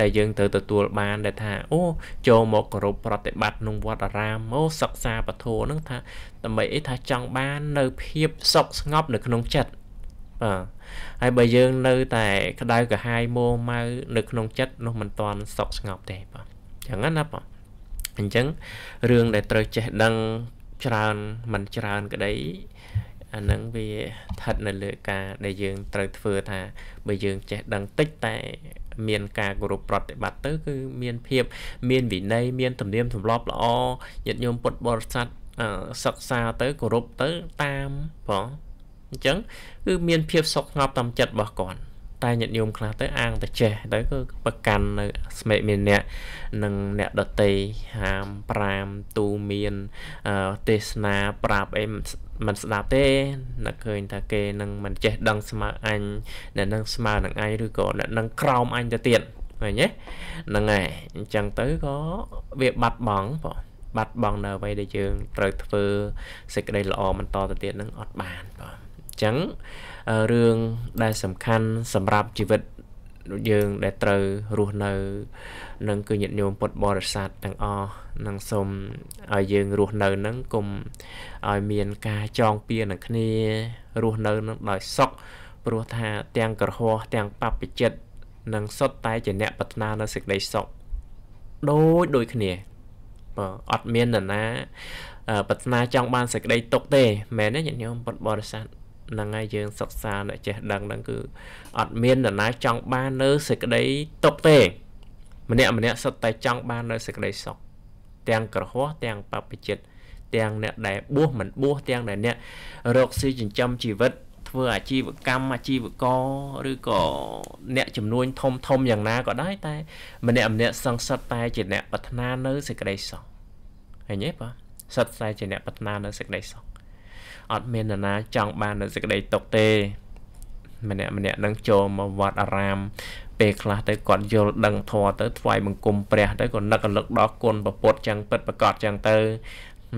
ដែលយើងត្រូវទទួលបាន ដែលថាអូចូលមកគោរពប្រតិបត្តិក្នុងវត្តអារាមអូសិក្សាពធហ្នឹងថាដើម្បីអីថាចង់បាន នៅភាពសុខស្ងប់នៅក្នុងចិត្តបាទហើយបើយើង នៅតែ ក្តៅក្រហាយមោម៉ៅនៅក្នុងចិត្តនោះមិនតាន់សុខស្ងប់ទេបាទអញ្ចឹងណាបាទអញ្ចឹងរឿងដែលត្រូវចេះដឹងច្រើនមិនច្រើនក្តីអាហ្នឹងវាស្ថិតនៅលើការដែលយើងត្រូវធ្វើថា បើយើងចេះដឹងតិចតែមានការគោរពប្រតិបត្តិទៅ គឺមានភាពមានវិន័យមានទំនៀមទម្លាប់ ល្អញាតិញោមពុទ្ធបរិស័ទសិក្សាទៅគោរពទៅតាមផងអញ្ចឹងគឺមានភាពសុខស្ងប់តាមចិត្តរបស់គាត់តែញាតិញោមខ្លះទៅអាងតែចេះទៅគឺប្រកាន់នៅស្មេមានអ្នកនិងអ្នកដតីហាម5ទូមានទេសនាប្រាប់អីមិនស្ដាប់ទេអ្នកឃើញថាគេនឹងមិនចេះដឹងស្មើអញអ្នកនឹងស្មើនឹងអញឬក៏អ្នកនឹងក្រោមអញទៅទៀតឃើញទេហ្នឹងហើយអញ្ចឹងទៅក៏វាបាត់បង់បងបាត់បង់នៅអ្វីដែលយើងត្រូវធ្វើសេចក្តីល្អបន្តទៅទៀតនឹងអត់បានបងអញ្ចឹងរឿងដែលសំខាន់សម្រាប់ជីវិតយើងដែលត្រូវរស់នៅនឹងគឺញាតិញោមពុទ្ធបរិស័ទទាំងអស់នឹងសូមឲ្យយើងរស់នៅនឹងគុំឲ្យមានការចងពៀនឹងគ្នារស់នៅនឹងដោយសុខព្រោះថាទាំងក្រហោះទាំងបព្វជិតនឹងសុទ្ធតែជាអ្នកប្រាថ្នានៅសេចក្តីសុខដូចដូចគ្នាបើអត់មាននរណាប្រាថ្នាចង់បានសេចក្តីទុកទេ មែនទេញាតិញោមពុទ្ធបរិស័ទហ្នឹងហើយយើងសិក្សាអ្នកចេះដឹងហ្នឹងគឺ អត់មាននរណាចង់បាននៅសេចក្តីទុកទេម្នាក់ម្នាក់សុទ្ធតែចង់បាននៅសេចក្តីសុខទាំងក្រហោះទាំងបព្វជិតទាំងអ្នកដែលបួសមិនបួសទាំងដែលអ្នករកស៊ីចិញ្ចឹមជីវិតធ្វើអាជីវកម្មអាជីវករឬក៏អ្នកចំនួនធំធំយ៉ាងណាក៏ដោយតែម្នាក់ម្នាក់សង្ស័តតែជាអ្នកប្រាថ្នានៅសេចក្តីសុខឃើញទេបាទសិតតែជាអ្នកប្រាថ្នានៅសេចក្តីសុខអត់មាននរណាចង់បាននូវសេចក្តីទុកទេម្នាក់ម្នាក់នឹងចូលមកវត្តអារាមពេលខ្លះទៅគាត់យល់ដឹងធម៌ទៅថ្វាយបង្គំព្រះទៅក៏នឹករលឹកដល់គុណពពុតចឹងពិតប្រកបចឹងទៅ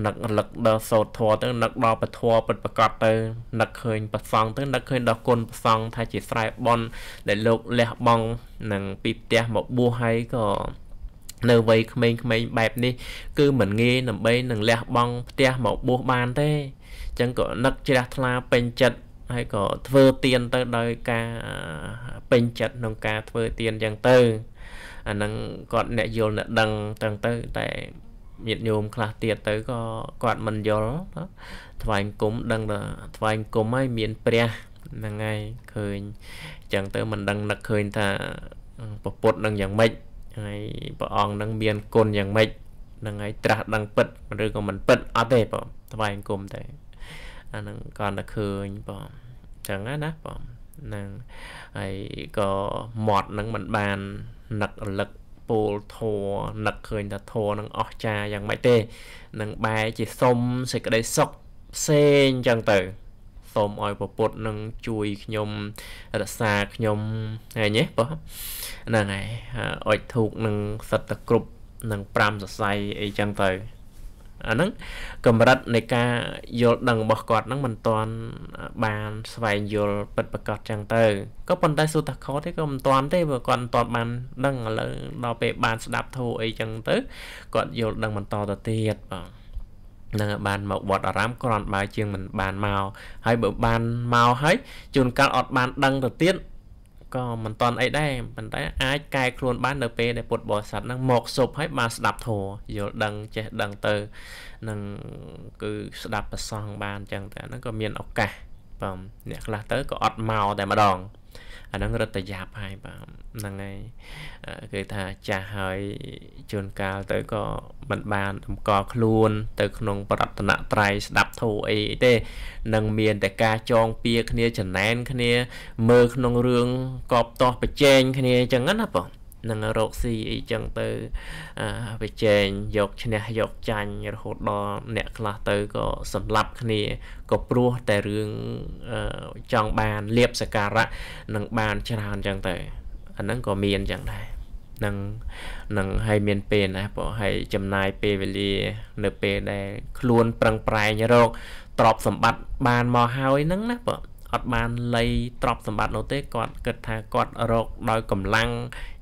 នឹករលឹកដល់សោតធរទៅនឹកដល់ពធរពិតប្រកបទៅនឹកឃើញប្រសង់ទៅនឹកឃើញដល់គុណប្រសង់ថាជាស្រែបនដែលលោកលះបង់នឹងពីផ្ទះមកបួសហើយក៏នៅវ័យក្មេងៗបែបនេះគឺមិនងាយដើម្បីនឹងលះបង់ផ្ទះមកបួសបានទេចឹងក៏នឹកជ្រះថ្លាពេញចិត្តហើយក៏ធ្វើទៀនទៅដោយការពេញចិត្តក្នុងការធ្វើទៀនចឹងទៅអាហ្នឹងគាត់អ្នកយល់អ្នកដឹងចឹងទៅ តែញាតិញោមខ្លះទៀតទៅក៏គាត់មិនយល់ថ្វាយគុំដឹងថាថ្វាយគុំហើយមានព្រះហ្នឹងហើយឃើញចឹងទៅមិនដឹងនឹកឃើញថាពពុទ្ធនឹងយ៉ាងម៉េចហើយព្រះអង្គនឹងមានគុណយ៉ាងម៉េចនឹងហើយត្រាស់ដឹងពិតឬក៏មិនពិតអត់ទេបងថ្វាយអង្គមតែអាហ្នឹងគាត់តែឃើញបងចឹងណាបងហ្នឹងហើយក៏មាត់ហ្នឹងมันបាននឹករលឹកពូលធัวនឹកឃើញថាធัวនឹងអស្ចារយ៉ាងម៉េចទេនឹងបែរជាសុំសេចក្តីសុខផ្សេងចឹងទៅសូមឲ្យពពុទ្ធនឹងជួយខ្ញុំរក្សាខ្ញុំហើយញ៉េះបោះហ្នឹងហើយអុចធូកនឹងសិតតគ្រប់នឹង5សរសៃអីចឹងទៅអាហ្នឹងកម្រិតនៃការយល់ដឹងរបស់គាត់ហ្នឹងមិនទាន់បានស្វែងយល់ពិតប្រាកដចឹងទៅក៏ប៉ុន្តែសុតាខតទេក៏មិនទាន់ទេព្រោះគាត់មិនទាន់បានដឹងឥឡូវដល់ពេលបានស្ដាប់ធូរអីចឹងទៅគាត់យល់ដឹងបន្តទៅទៀតបាទនឹងបានមកវត្តអារាមគ្រាន់បើជាងមិនបានមកហើយបើបានមកហើយជួនកាលអត់បានដឹងទៅទៀតក៏មិនតន់អីដែរប៉ុន្តែអាចកែខ្លួនបាននៅពេលដែលពុទ្ធបរិស័ទហ្នឹងមកសុបឲ្យបានស្ដាប់ធម៌យល់ដឹងចេះដឹងទៅនឹងគឺស្ដាប់ប្រសងបានអញ្ចឹងតែហ្នឹងក៏មានឱកាសបំអ្នកខ្លះទៅក៏អត់មកតែម្ដងអាហ្នឹងរត់តែយ៉ាប់ហើយបាទហ្នឹងហើយគឺថាចាស់ហើយជួនកាលទៅក៏មិនបានតម្កល់ខ្លួនទៅក្នុងប្រតនត្រ័យស្ដាប់ធូរអីទេនឹងមាន តែការចងពៀគ្នាចំណែនគ្នាមើលក្នុងរឿងកបតោះប្រជែងគ្នាអញ្ចឹងណាបងនឹងរកស៊ីអីចឹងទៅប្រជែងយកឈ្នះយកចាញ់រហូតដល់អ្នក ខ្លះទៅក៏សម្លាប់គ្នាក៏ព្រោះតែរឿងចង់បានលៀបសការៈនឹងបានច្រើនចឹងទៅអាហ្នឹងក៏មានចឹងដែរនឹងនឹងឲ្យមានពេលណាព្រោះឲ្យចំណាយពេលវេលា នៅពេលដែលខ្លួនប្រឹងប្រែងរកទ្រព្យសម្បត្តិបានមកហើយហ្នឹងណាព្រោះអត់បានលៃទ្រពសម្បត្តិនោះទេគាត់គិតថាគាត់រកដោយកម្លាំង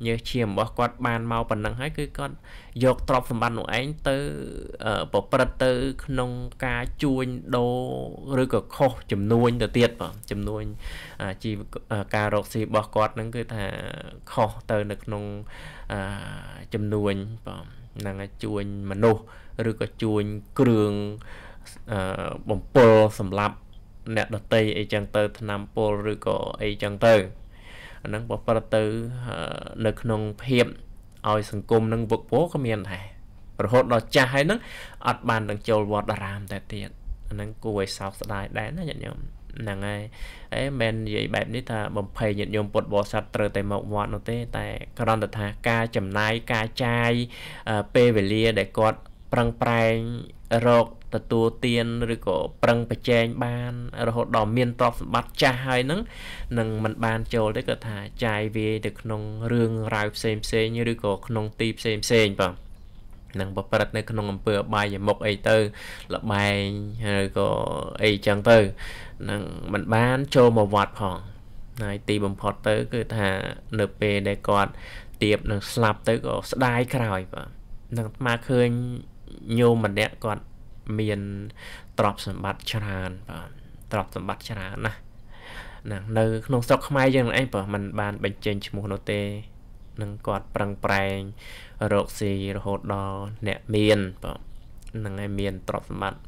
ញើសឈាមរបស់គាត់បានមកប៉ុណ្ណឹងហើយគឺគាត់យកទ្រពសម្បត្តិនោះឯងទៅប្រព្រឹត្តទៅក្នុងការជួញដូរឬក៏ខុសចំនួនទៅទៀតបងចំនួនជីវការរកស៊ីរបស់គាត់នឹងគឺថាខុសទៅនៅក្នុងចំនួនបងនឹងជួញមនុស្សឬក៏ជួញគ្រឿងបំពុលសម្រាប់អ្នកដតីអីចឹងទៅឆ្នាំពលឬក៏អីចឹងទៅអាហ្នឹងបើប្រទៅនៅក្នុងភាពឲ្យ សង្គមនឹងវឹកពោក៏មានដែររហូតដល់ចាស់ហើយហ្នឹងអត់បាននឹងចូលវត្តអារាមតែទៀតអាហ្នឹងគួរឲ្យសោកស្ដាយដែរណាញាតិញោមហ្នឹងហើយអេមិននិយាយបែបនេះថាបំភ័យញាតិញោមពុទ្ធបរិស័ទត្រូវតែមកវត្តនោះទេតែគ្រាន់តែថាការចំណាយការចាយពេលវេលាដែលគាត់ប្រឹងប្រែងរកទទួលទានឬក៏ប្រឹងប្រជែងបានរហូតដល់មានទ្រព្យសម្បត្តិចាស់ហើយនឹងនឹងមិនបានចូលទេគាត់ថាចាយវាយទៅក្នុងរឿងរ៉ាវផ្សេងផ្សេងឬក៏ក្នុងទីផ្សេងផ្សេងបាទនឹងប្រព្រឹត្តនៅក្នុងអំពើអបាយមុខអីទៅលបែងឬក៏អីចឹងទៅនឹងមិនបានចូលមកវត្តផងហើយទីបំផុតទៅ គឺថានៅពេលដែលគាត់ទៀបនឹង ស្លាប់ទៅក៏ស្ដាយក្រោយបាទនឹងអាត្មាឃើញញោមម្នាក់គាត់មានទ្រព្យសម្បត្តិច្រើនបាទទ្រព្យសម្បត្តិច្រើនណាស់ណានៅ ក្នុងស្រុកខ្មែរយើងនឹងឯងបើมันបាន បញ្ចេញឈ្មោះនោះទេនឹងគាត់ប្រឹងប្រែងរកស៊ីរហូតដល់អ្នកមានបាទនឹងឯងមានទ្រព្យសម្បត្តិ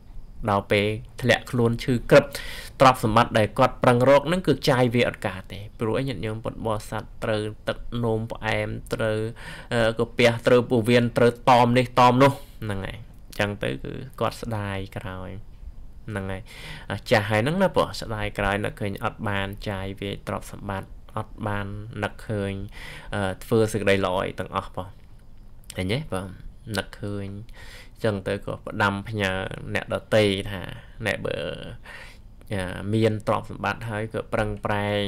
ដល់ពេលធ្លាក់ខ្លួនឈឺក្រឹបទ្រព្យសម្បត្តិដែលគាត់ប្រឹងរកនឹងគឺចាយវាអត់ការទេព្រោះអីញាតិញោមពុតបោះសัตว์ត្រូវទឹកនោមផ្អែមត្រូវកាពះត្រូវពោះវៀនត្រូវតอมនេះតอมនោះហ្នឹងហើយចឹងទៅគឺគាត់ស្ដាយក្រោយហ្នឹងហើយចាស់ហើយហ្នឹងណាព្រោះស្ដាយក្រោយនឹកឃើញអត់បានចាយវាទ្រព្យសម្បត្តិអត់បាននឹកឃើញធ្វើសេចក្តីល្អអីទាំងអស់បងឃើញទេបងនឹកឃើញចឹងទៅក៏ផ្ដាំផ្ញើអ្នកដតីថាអ្នកបើមានទ្រព្យសម្បត្តិហើយក៏ប្រឹងប្រែង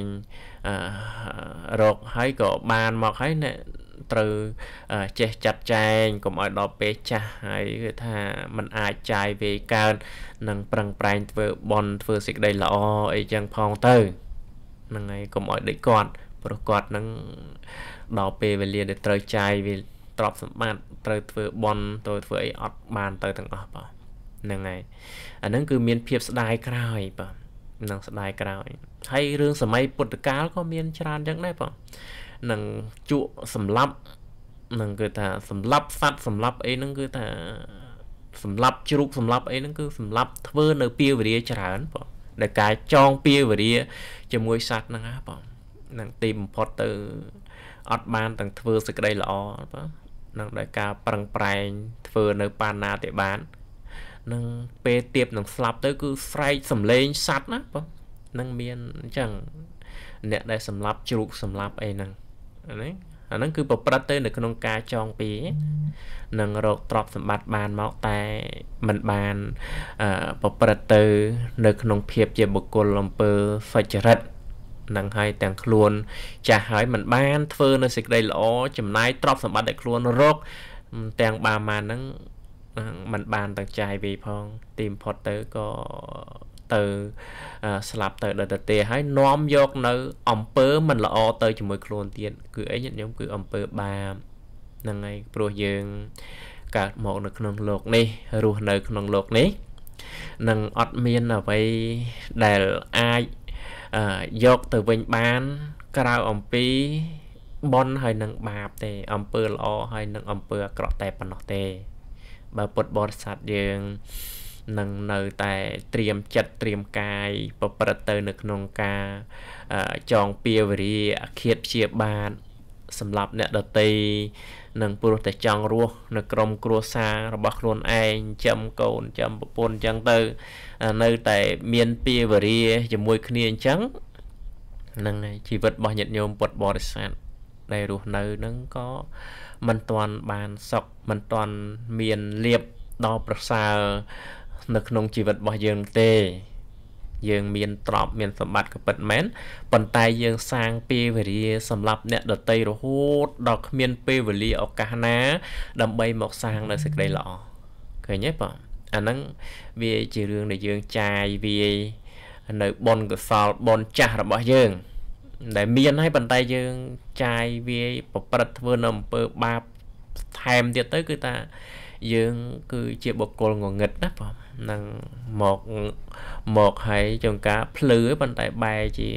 រកហើយក៏បានមកហើយអ្នកត្រូវចេះចាត់ចែងកុំឲ្យដល់ពេលចាស់ហើយគឺថាมันអាចចាយវេកើតនិងប្រឹងប្រែងធ្វើបន់ធ្វើសេចក្តីល្អអីចឹងផងទៅហ្នឹងហើយកុំឲ្យដូចគាត់ព្រោះគាត់នឹងដល់ពេលវេលាដែលត្រូវចាយវាទ្រព្យសម្បត្តិត្រូវធ្វើបន់ទៅធ្វើអីអត់បានទៅទាំងអស់បាទហ្នឹងហើយអាហ្នឹងគឺមានភាពស្ដាយក្រោយបាទនឹងស្ដាយក្រោយហើយរឿងសម័យពុទ្ធកាលក៏មានច្រើនយ៉ាងដែរបងនឹងជក់សម្លាប់នឹងគឺថាសម្លាប់សัตว์សម្លាប់អីហ្នឹងគឺថាសម្លាប់ជ្រូកសម្លាប់អីហ្នឹងគឺសម្លាប់ធ្វើនៅពាវរា ច្រើនបងដែលការចងពាវរាជាមួយសัตว์ហ្នឹងណាបងនឹងទីបំផុតទៅអត់បានទាំងធ្វើសេចក្តីល្អបងនឹងដោយការប្រឹងប្រែងធ្វើនៅបាណាតិបាននឹងពេលទៀបនឹងស្លាប់ទៅ គឺ ស្រែកសំលេងសัตว์ណាបងនឹងមានអញ្ចឹងអ្នកដែលសម្លាប់ជ្រូកសម្លាប់អីហ្នឹងហ្នឹងអាហ្នឹងគឺប្រព្រឹត្តទៅ នៅក្នុង ការចងពីនឹងរកទ្រព្យសម្បត្តិបានមកតែมันបានប្រព្រឹត្តទៅ នៅក្នុងភាពជាបុគ្គលអំពើសុចរិត នឹងហើយទាំងខ្លួនចាស់ហើយมันបាន ធ្វើនៅសេចក្តីល្អចំណាយទ្រព្យសម្បត្តិដែលខ្លួនរកទាំងបាម៉ាហ្នឹងมันបានទាំងចាយវិញផងទីបំផុតទៅក៏ទៅស្លាប់ទៅដល់ទៅទេហើយនាំយក នៅអំពើមិនល្អទៅជាមួយខ្លួនទៀតគឺអីខ្ញុំគឺអំពើបាបហ្នឹងហើយព្រោះយើងកើតមកនៅក្នុងโลกនេះរស់នៅ ក្នុងโลกនេះនឹងអត់មានអ្វីដែលអាចយកទៅវិញបានក្រៅអំពីបនហើយនឹងបាបទេអំពើល្អហើយនឹងអំពើអាក្រក់តែប៉ុណ្ណោះទេ បើពុទ្ធបរិស័ទយើងនឹងនៅតែត្រៀមចិត្តត្រៀមកាយប្រព្រឹត្តទៅនៅក្នុងការចងពៀវរីអឃាតព្យាបាទសម្រាប់អ្នកដតីនឹងព្រោះតែចង់រស់នៅក្រមគ្រួសាររបស់ខ្លួនឯងចិញ្ចឹមកូនចិញ្ចឹមប្រពន្ធអញ្ចឹងទៅ នៅតែមានពៀវរីជាមួយគ្នាអញ្ចឹងនឹងជីវិតរបស់ញាតិញោមពុទ្ធបរិស័ទដែលរស់នៅនឹងក៏មិនទាន់បានសុខមិនទាន់មានលៀបដល់ប្រសើរនៅក្នុងជីវិតរបស់យើងទេយើងមានទ្រព្យមាន សម្បត្តិក៏ពិតមែនប៉ុន្តែយើងសាងពេលវេលាសម្រាប់អ្នកដតីរហូតដល់គ្មាន ពេលវេលាឱកាសណា ដើម្បីមកសាងនៅសេចក្តីល្អឃើញទេបងអាហ្នឹងវាជារឿងដែលយើងចាយវាយនៅបនកសលបនចាស់របស់យើង ដែលមានហើយប៉ុន្តែយើងចាយវាយប្រព្រឹត្តធ្វើនៅអំពើបាបថែមទៀតទៅគឺថាយើង គឺជាបុគ្គលងងឹតណាបងនឹងមកមកហើយចង្ការភ្លឺប៉ុន្តែបែរជា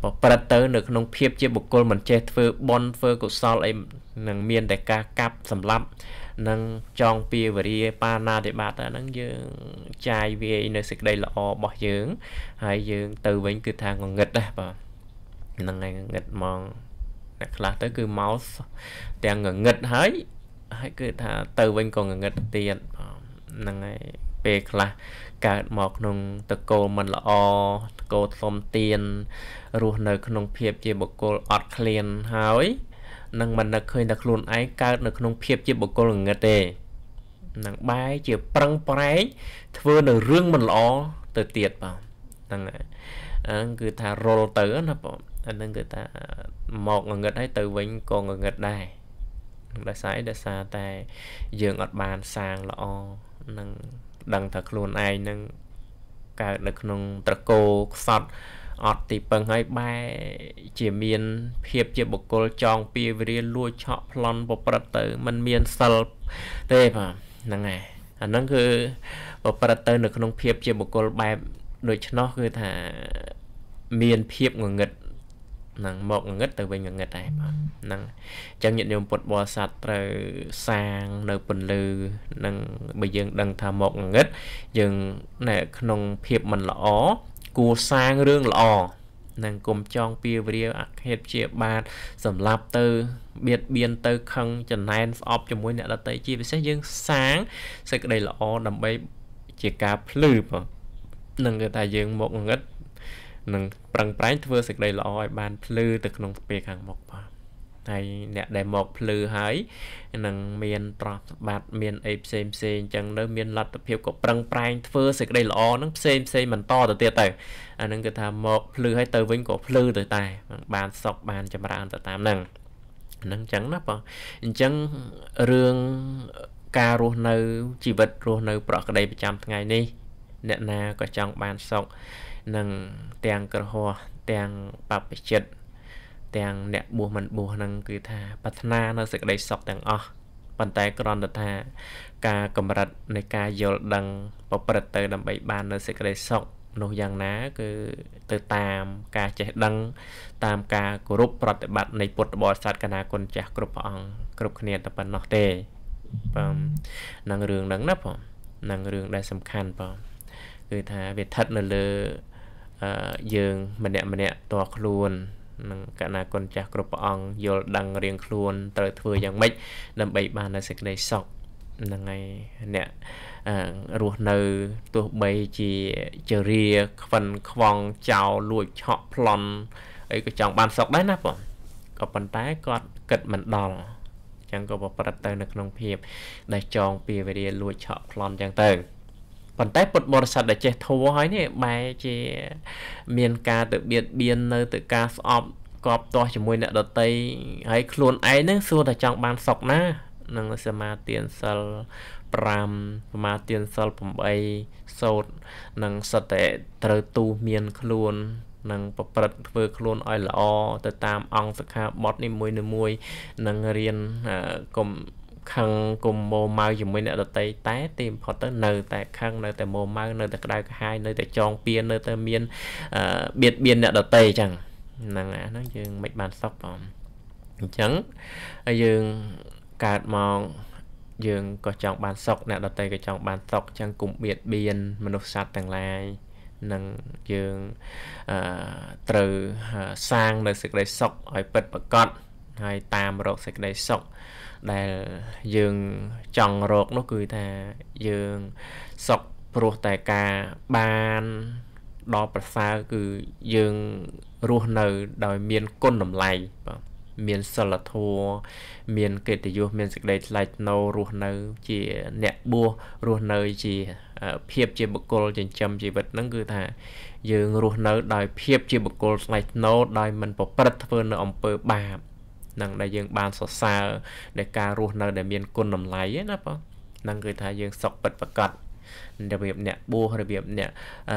ប្រព្រឹត្តទៅ នៅក្នុងភាពជា បុគ្គលមិនចេះធ្វើបន់ធ្វើកុសលអីនឹងមាន តែការកាប់សម្លាប់នឹងចងពៀវរា បាណាតិបាតអាហ្នឹងយើងចាយវាយនៅសេចក្តីល្អរបស់យើង ហើយយើងទៅវិញគឺថាងងឹតដែរបាទហ្នឹងហើយងឹតហ្មងអ្នកខ្លះទៅគឺមកទាំងងងឹតហើយហើយគឺថាទៅវិញក៏ងងឹតទៀតបាទហ្នឹងហើយពេលខ្លះកើតមកក្នុងតកូលមិនល្អតកូលធំទៀនរស់នៅ ក្នុងភាពជាបុគ្គលអត់ឃ្លានហើយនឹងមិននឹកឃើញតែខ្លួនឯងកើតនៅក្នុងភាពជាបុគ្គលងឹតទេនឹងបែរជាប្រឹងប្រែងធ្វើនៅរឿងមិនល្អទៅទៀតបាទហ្នឹងហើយហ្នឹងគឺថារុលទៅណាបងអាហ្នឹងគឺថាមកងងឹតហើយទៅវិញក៏ងងឹតដែរដោយសារដោយសារតែយើងអត់បានសាងល្អនឹងដឹងថាខ្លួនឯងនឹងកើតនៅក្នុងត្រកូលខ្សត់អត់ទីពឹងហើយបែ ជាមានភាពជាបុគ្គលចងពៀវរាលួចឆក់ប្លន់ប្រព្រឹត្តទៅมันមានសិលទេបាទហ្នឹងហើយអាហ្នឹងគឺប្រព្រឹត្តទៅ នៅក្នុងភាពជាបុគ្គលបែបដូច្នោះគឺថាមានភាពងងឹតនឹងមកងងឹតទៅវិញងងឹតដែរបាទហ្នឹងអញ្ចឹងញាតិញោមពុទ្ធបរិស័ទត្រូវសាងនៅពន្លឺនឹងបើយើងដឹងថាមកងងឹតយើងនៅក្នុងភាពមិនល្អគួរសាងរឿងល្អនឹងគុំចងពៀវរាអខេតព្យាបាទសម្រាប់ទៅបៀតបៀនទៅខឹងចំណែនស្អប់ជាមួយ អ្នកដតីជាពិសេសយើងសាងសេចក្តីល្អដើម្បីជាការភ្លឺបងនឹងគេថាយើងមកងឹតនឹងប្រឹងប្រែងធ្វើសេចក្តីល្អឲ្យបានភ្លឺទៅក្នុងពេលខាងមុខបាទហើយអ្នកដែលមកភ្លឺហើយ នឹង មានប្រតិបត្តិមានអីផ្សេងផ្សេងអញ្ចឹងទៅមានលទ្ធភាពក៏ប្រឹងប្រែងធ្វើសេចក្តីល្អហ្នឹងផ្សេងផ្សេងបន្តទៅទៀតទៅអាហ្នឹងគឺថាមកភ្លឺហើយទៅវិញក៏ភ្លឺទៅតែបានសុខបាន ចម្រើនទៅតាមហ្នឹងហ្នឹងអញ្ចឹងណាបងអញ្ចឹងរឿងការរស់នៅជីវិតរស់នៅ ប្រក្តីប្រចាំថ្ងៃនេះអ្នកណាក៏ចង់បានសុខនឹងទាំងក្រហោះទាំងបព្វជិតទាំងអ្នកបួសមិនបួសហ្នឹងគឺថាប្រាថ្នានៅសេចក្តីសុខទាំងអស់ប៉ុន្តែគ្រាន់តែថា ការកម្រិតនៃការយល់ដឹងប្រព្រឹត្តទៅ ដើម្បីបាននៅសេចក្តីសុខនោះយ៉ាងណា គឺទៅតាមការចេះដឹង តាមការគោរពប្រតិបត្តិនៃពុទ្ធបរិស័ទកណាគុណចាស់គ្រប់ព្រះអង្គគ្រប់គ្នាតែប៉ុណ្ណោះទេបំនឹងរឿងហ្នឹងណាបងនឹងរឿងដែលសំខាន់បងគឺថាវាស្ថិតនៅលើយើងម្នាក់ម្នាក់តខ្លួននឹងកណាគុណចាស់គ្រប់ព្រះអង្គយល់ដឹងរៀងខ្លួនត្រូវធ្វើយ៉ាងម៉េចដើម្បីបាននូវសេចក្តីសុខហ្នឹងហើយអ្នករស់នៅទោះបីជាជរាខ្វិនខ្វងចោលលួចឆក់ប្លន់អីក៏ចង់បានសុខដែរណាបងក៏ប៉ុន្តែគាត់គិតមិនដល់អញ្ចឹងក៏ប្រព្រឹត្តទៅនៅក្នុងភាព ដែលចងពីវេរាលួចឆក់ប្លន់អញ្ចឹងទៅប៉ុន្តែពុទ្ធបរិស័ទដែលចេះធัวហើយនេះបែរជាមានការទៅបៀតបៀននៅ ទៅការស្អប់កប់ទាស់ជាមួយ អ្នកដតីហើយខ្លួនឯងនឹងសួរតែចង់បានសុខណានឹងសមាទានសិល5សមាទានសិល8សូត្រនឹងសិតតែត្រូវទូមានខ្លួននឹងប្រព្រឹត្តធ្វើខ្លួនឲ្យល្អទៅតាមអង្គសិក្ខាបទនីមួយៗនឹងរៀនកុំខឹងកុំមោម៉ៅជាមួយអ្នកដតីតែទីបំផុតទៅនៅតែខឹងនៅតែមោម៉ៅនៅតែក្តៅក្រហាយនៅតែចងពៀននៅតែមានបៀតបៀនអ្នកដតីអញ្ចឹងហ្នឹងអាហ្នឹងយើងមិនបានសុខបងអញ្ចឹងយើងកើតមកយើងក៏ចង់បានសុខអ្នកដតីក៏ចង់បានសុខអញ្ចឹងគុំបៀតបៀនមនុស្សសត្វទាំងឡាយនឹងយើងអឺត្រូវសាងនៅសេចក្តីសុខឲ្យពិតប្រកបហើយតាមរកសេចក្តីសុខដែលយើងចង់រកនោះគឺថា យើងសុខព្រោះតែការបានដល់ប្រសើរគឺយើងរស់នៅ ដោយមានគុណតម្លៃបាទមានសិលធម៌មានកិត្តិយសមានសេចក្តីថ្លៃថ្នូររស់នៅ ជាអ្នកបួសរស់នៅជា ភាព ជាបុគ្គលចិញ្ចឹមជីវិតហ្នឹងគឺថា យើងរស់នៅដោយ ភាពជាបុគ្គលថ្លៃថ្នូរដោយមិនប្រព្រឹត្តធ្វើនៅអំពើបាបនឹងដែលយើង បានសរសើរដែលការរស់នៅ ដែលមានគុណតម្លៃណាបងនឹងគឺថាយើងសុខពិតប្រកបរបៀបអ្នកបួសរបៀបអ្នកអឺ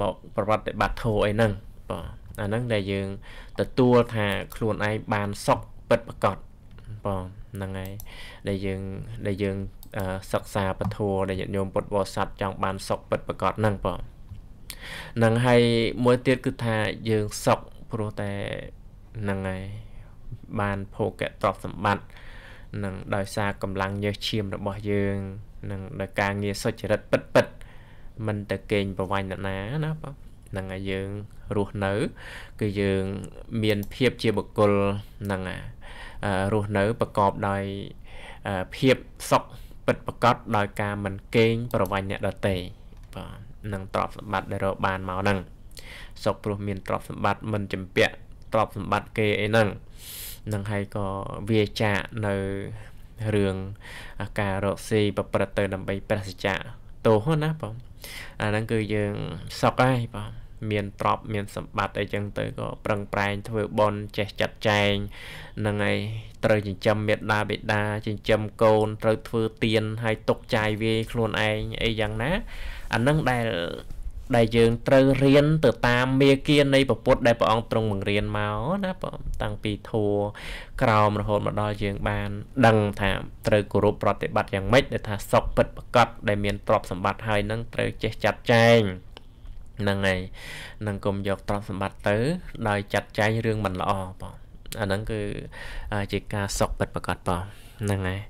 មកប្រវត្តិបត្តិធម៌អីហ្នឹងបងអាហ្នឹងដែលយើងទទួលថាខ្លួនឯងបានសុខពិតប្រកបបងហ្នឹងហើយដែលយើងដែលយើងសិក្សាពធដែលញាតិញោមពុទ្ធបរិស័ទចង់បានសុខពិតប្រកបហ្នឹងបងហ្នឹងហើយមួយទៀតគឺថាយើងសុខព្រោះតែហ្នឹងហើយបានភោគៈទ្រព្យសម្បត្តិនឹងដោយសារកម្លាំងញើសឈាមរបស់យើងនឹងដោយការងារសុចរិតពិតពិតមិនទៅកេងប្រវ័ញ្ចណាណាបងនឹងឲ្យយើងរស់នៅ គឺយើងមានភាពជាបុគ្គលនឹងរស់នៅប្រកបដោយភាពសុខពិតប្រកបដោយការមិនកេងប្រវ័ញ្ចអ្នកដទៃបាទនឹងទ្រព្យសម្បត្តិដែលរកបានមកហ្នឹងសុខព្រោះមានទ្រព្យសម្បត្តិមិនចម្ពាក់ទ្រព្យសម្បត្តិគេអីហ្នឹងនឹងហើយក៏វាចាកនៅរឿងការរកស៊ីប្រព្រឹត្តទៅដើម្បីព្រះសច្ចៈទោសណាបងអាហ្នឹងគឺយើងសក់ហើយបងមានទ្រព្យមានសម្បត្តិអីចឹងទៅក៏ប្រឹងប្រែងធ្វើបន់ចេះចាត់ចែងនឹងឯត្រូវចិញ្ចឹមមេត្តាបិតាចិញ្ចឹមកូន ត្រូវធ្វើទានហើយទុកចាយវាយខ្លួនឯងអីយ៉ាងណាអានឹងដែលដែលយើងត្រូវរៀនទៅ តាមមេគានៃពពុទ្ធដែលព្រះអង្គទ្រង់បង្រៀនមកណាបងតាំងពីធัวក្រោមរហូតមកដល់យើង បាន ដឹងថាត្រូវគោរពប្រតិបត្តិយ៉ាងម៉េចដែលថាសក់ពិតប្រកបដែលមានទ្រព្យសម្បត្តិហើយនឹងត្រូវចេះចាត់ចែងហ្នឹងហើយនឹងកុំយកទ្រព្យសម្បត្តិទៅដោយចាត់ចែងរឿងមិនល្អបងអាហ្នឹងគឺជាការសក់ពិតប្រកបបងហ្នឹងហើយ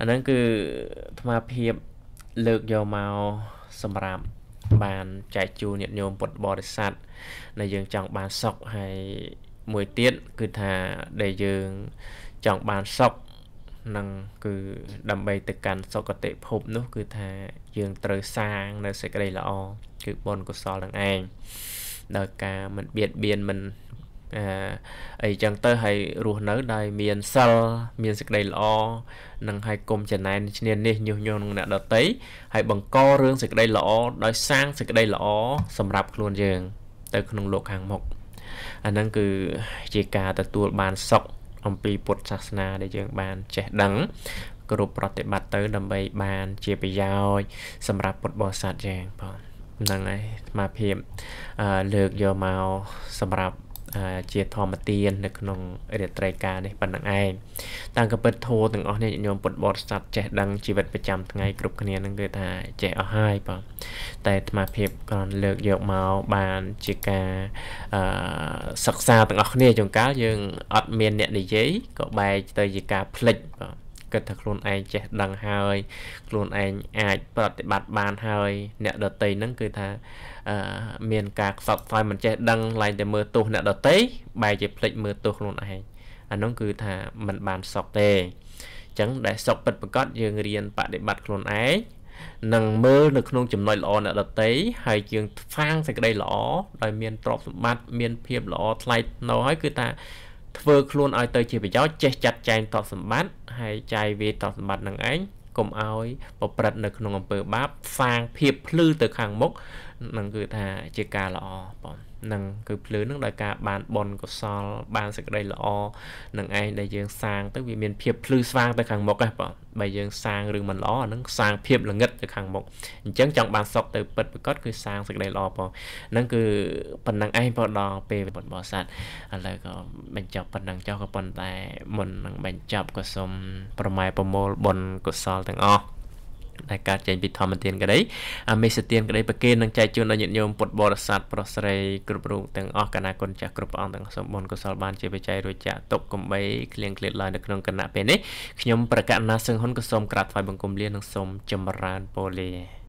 អាហ្នឹងគឺអាត្មាភាពលើកយកមកសម្រាប់បានចែកជូនញាតិញោមពុទ្ធបរិស័ទដែលយើងចង់បានសុខហើយមួយទៀតគឺថាដែលយើងចង់បានសុខនឹងគឺដើម្បីទៅកាន់សុគតិភពនោះ គឺថាយើងត្រូវសាងនៅសេចក្តីល្អគឺបុណ្យកុសលនឹងឯងដោយការមិនបៀតបៀនមិនអីចឹងទៅហើយរស់នៅដោយមានសិលមានសេចក្តីល្អនឹងហើយកុំចំណែនឈ្នាននេះញុះញង់នឹងអ្នកដតីហើយបង្ករឿងសេចក្តីល្អដោយសាងសេចក្តីល្អសម្រាប់ខ្លួនយើងទៅក្នុងលោកខាងមុខអាហ្នឹងគឺជាការទទួល បានសុខអំពីពុទ្ធសាសនា ដែលយើង បានចេះដឹង គ្រប់ប្រតិបត្តិទៅ ដើម្បីបាន ជាប្រយោជន៍សម្រាប់ពុទ្ធបរិស័ទយើងបងហ្នឹងហើយអាត្មាភាពលើកយកមកសម្រាប់ជាធម្មទាននៅក្នុងរាត្រីការនេះប៉ុណ្ណឹងឯងតាមកពិតធោទាំងអស់នេះញោមពុទ្ធបរិស័ទចេះដឹងជីវិតប្រចាំថ្ងៃគ្រប់គ្នានឹងគឺថាចេះអស់ហើយបងតែអាត្មាភាពគ្រាន់លើកយកមកបានជាការអឺសិក្សាទាំងអស់គ្នាចុងកាលយើងអត់មាន អ្នកនិយាយក៏បែកទៅជាការផ្លិចបងគិតថាខ្លួនឯងចេះដឹងហើយ ខ្លួនឯងអាចប្រតិបត្តិបានហើយ អ្នកដតីហ្នឹងគឺថាមានការខ្សត់ខ្សោយមិនចេះដឹងឡើងតែមើលទោសអ្នកដតីបែរជាភ្លេចមើលទោសខ្លួនឯងអានោះគឺថាมันបានសុខទេអញ្ចឹងដែលសុខពិតប្រកបយើងរៀនបដិបត្តិខ្លួនឯងនឹងមើលនៅក្នុងចំណុចល្អអ្នកដតីហើយយើងស្វាងសេចក្តីល្អដោយមានទ្រព្យសម្បត្តិមានភាពល្អថ្លៃថ្នូរហើយគឺថាធ្វើខ្លួនឲ្យទៅជាប្រយោជន៍ចេះចាត់ចែងទ្រព្យសម្បត្តិហើយចាយវាយទ្រព្យសម្បត្តិនឹងឯងកុំឲ្យ ប្រព្រឹត្តនៅក្នុងអំពើបាបសាងភាពភ្លឺទៅខាងមុខនឹងគឺថាជាការល្អបងនឹងគឺភ្លឺនឹងដោយការបានបនកុសលបានសេចក្តីល្អនឹងឯងដែលយើងសាងទៅវាមានភាពភ្លឺស្វាងទៅខាងមុខហ្នឹងបងបើយើងសាងរឿងមិនល្អហ្នឹងសាងភាពល្ងឹតទៅខាងមុខអញ្ចឹងចង់បានសុខទៅពិតប្រកបគឺសាងសេចក្តីល្អបងហ្នឹងគឺប៉ុណ្ណឹងឯងបងដល់ពេលបុណ្យបោស័តឥឡូវក៏បញ្ចប់ប៉ុណ្ណឹងចុះក៏ប៉ុន្តែមុននឹងបញ្ចប់ក៏សូមប្រម៉ែប្រមូលបុណ្យកុសលទាំងអស់ដែលកើតចេញពីធម្មទានក្តីអមេសទានក្តីប្រគេននឹងចែកជូនដល់ញាតិញោមពុទ្ធបរិស័ទប្រុសស្រីគ្រប់រូបទាំងអស់កណាគុណចាស់គ្រប់ព្រះអង្គទាំងសម្បុណ្យកុសលបានជាបច្ច័យរួចចាក់ទុកកំបីក្លៀងក្លៀតឡើយនៅក្នុងគណៈពេលនេះខ្ញុំប្រកាសណាសឹងហ៊ុនក៏សូមក្រាបថ្វាយបង្គំលានិងសូមចម្រើនពរលា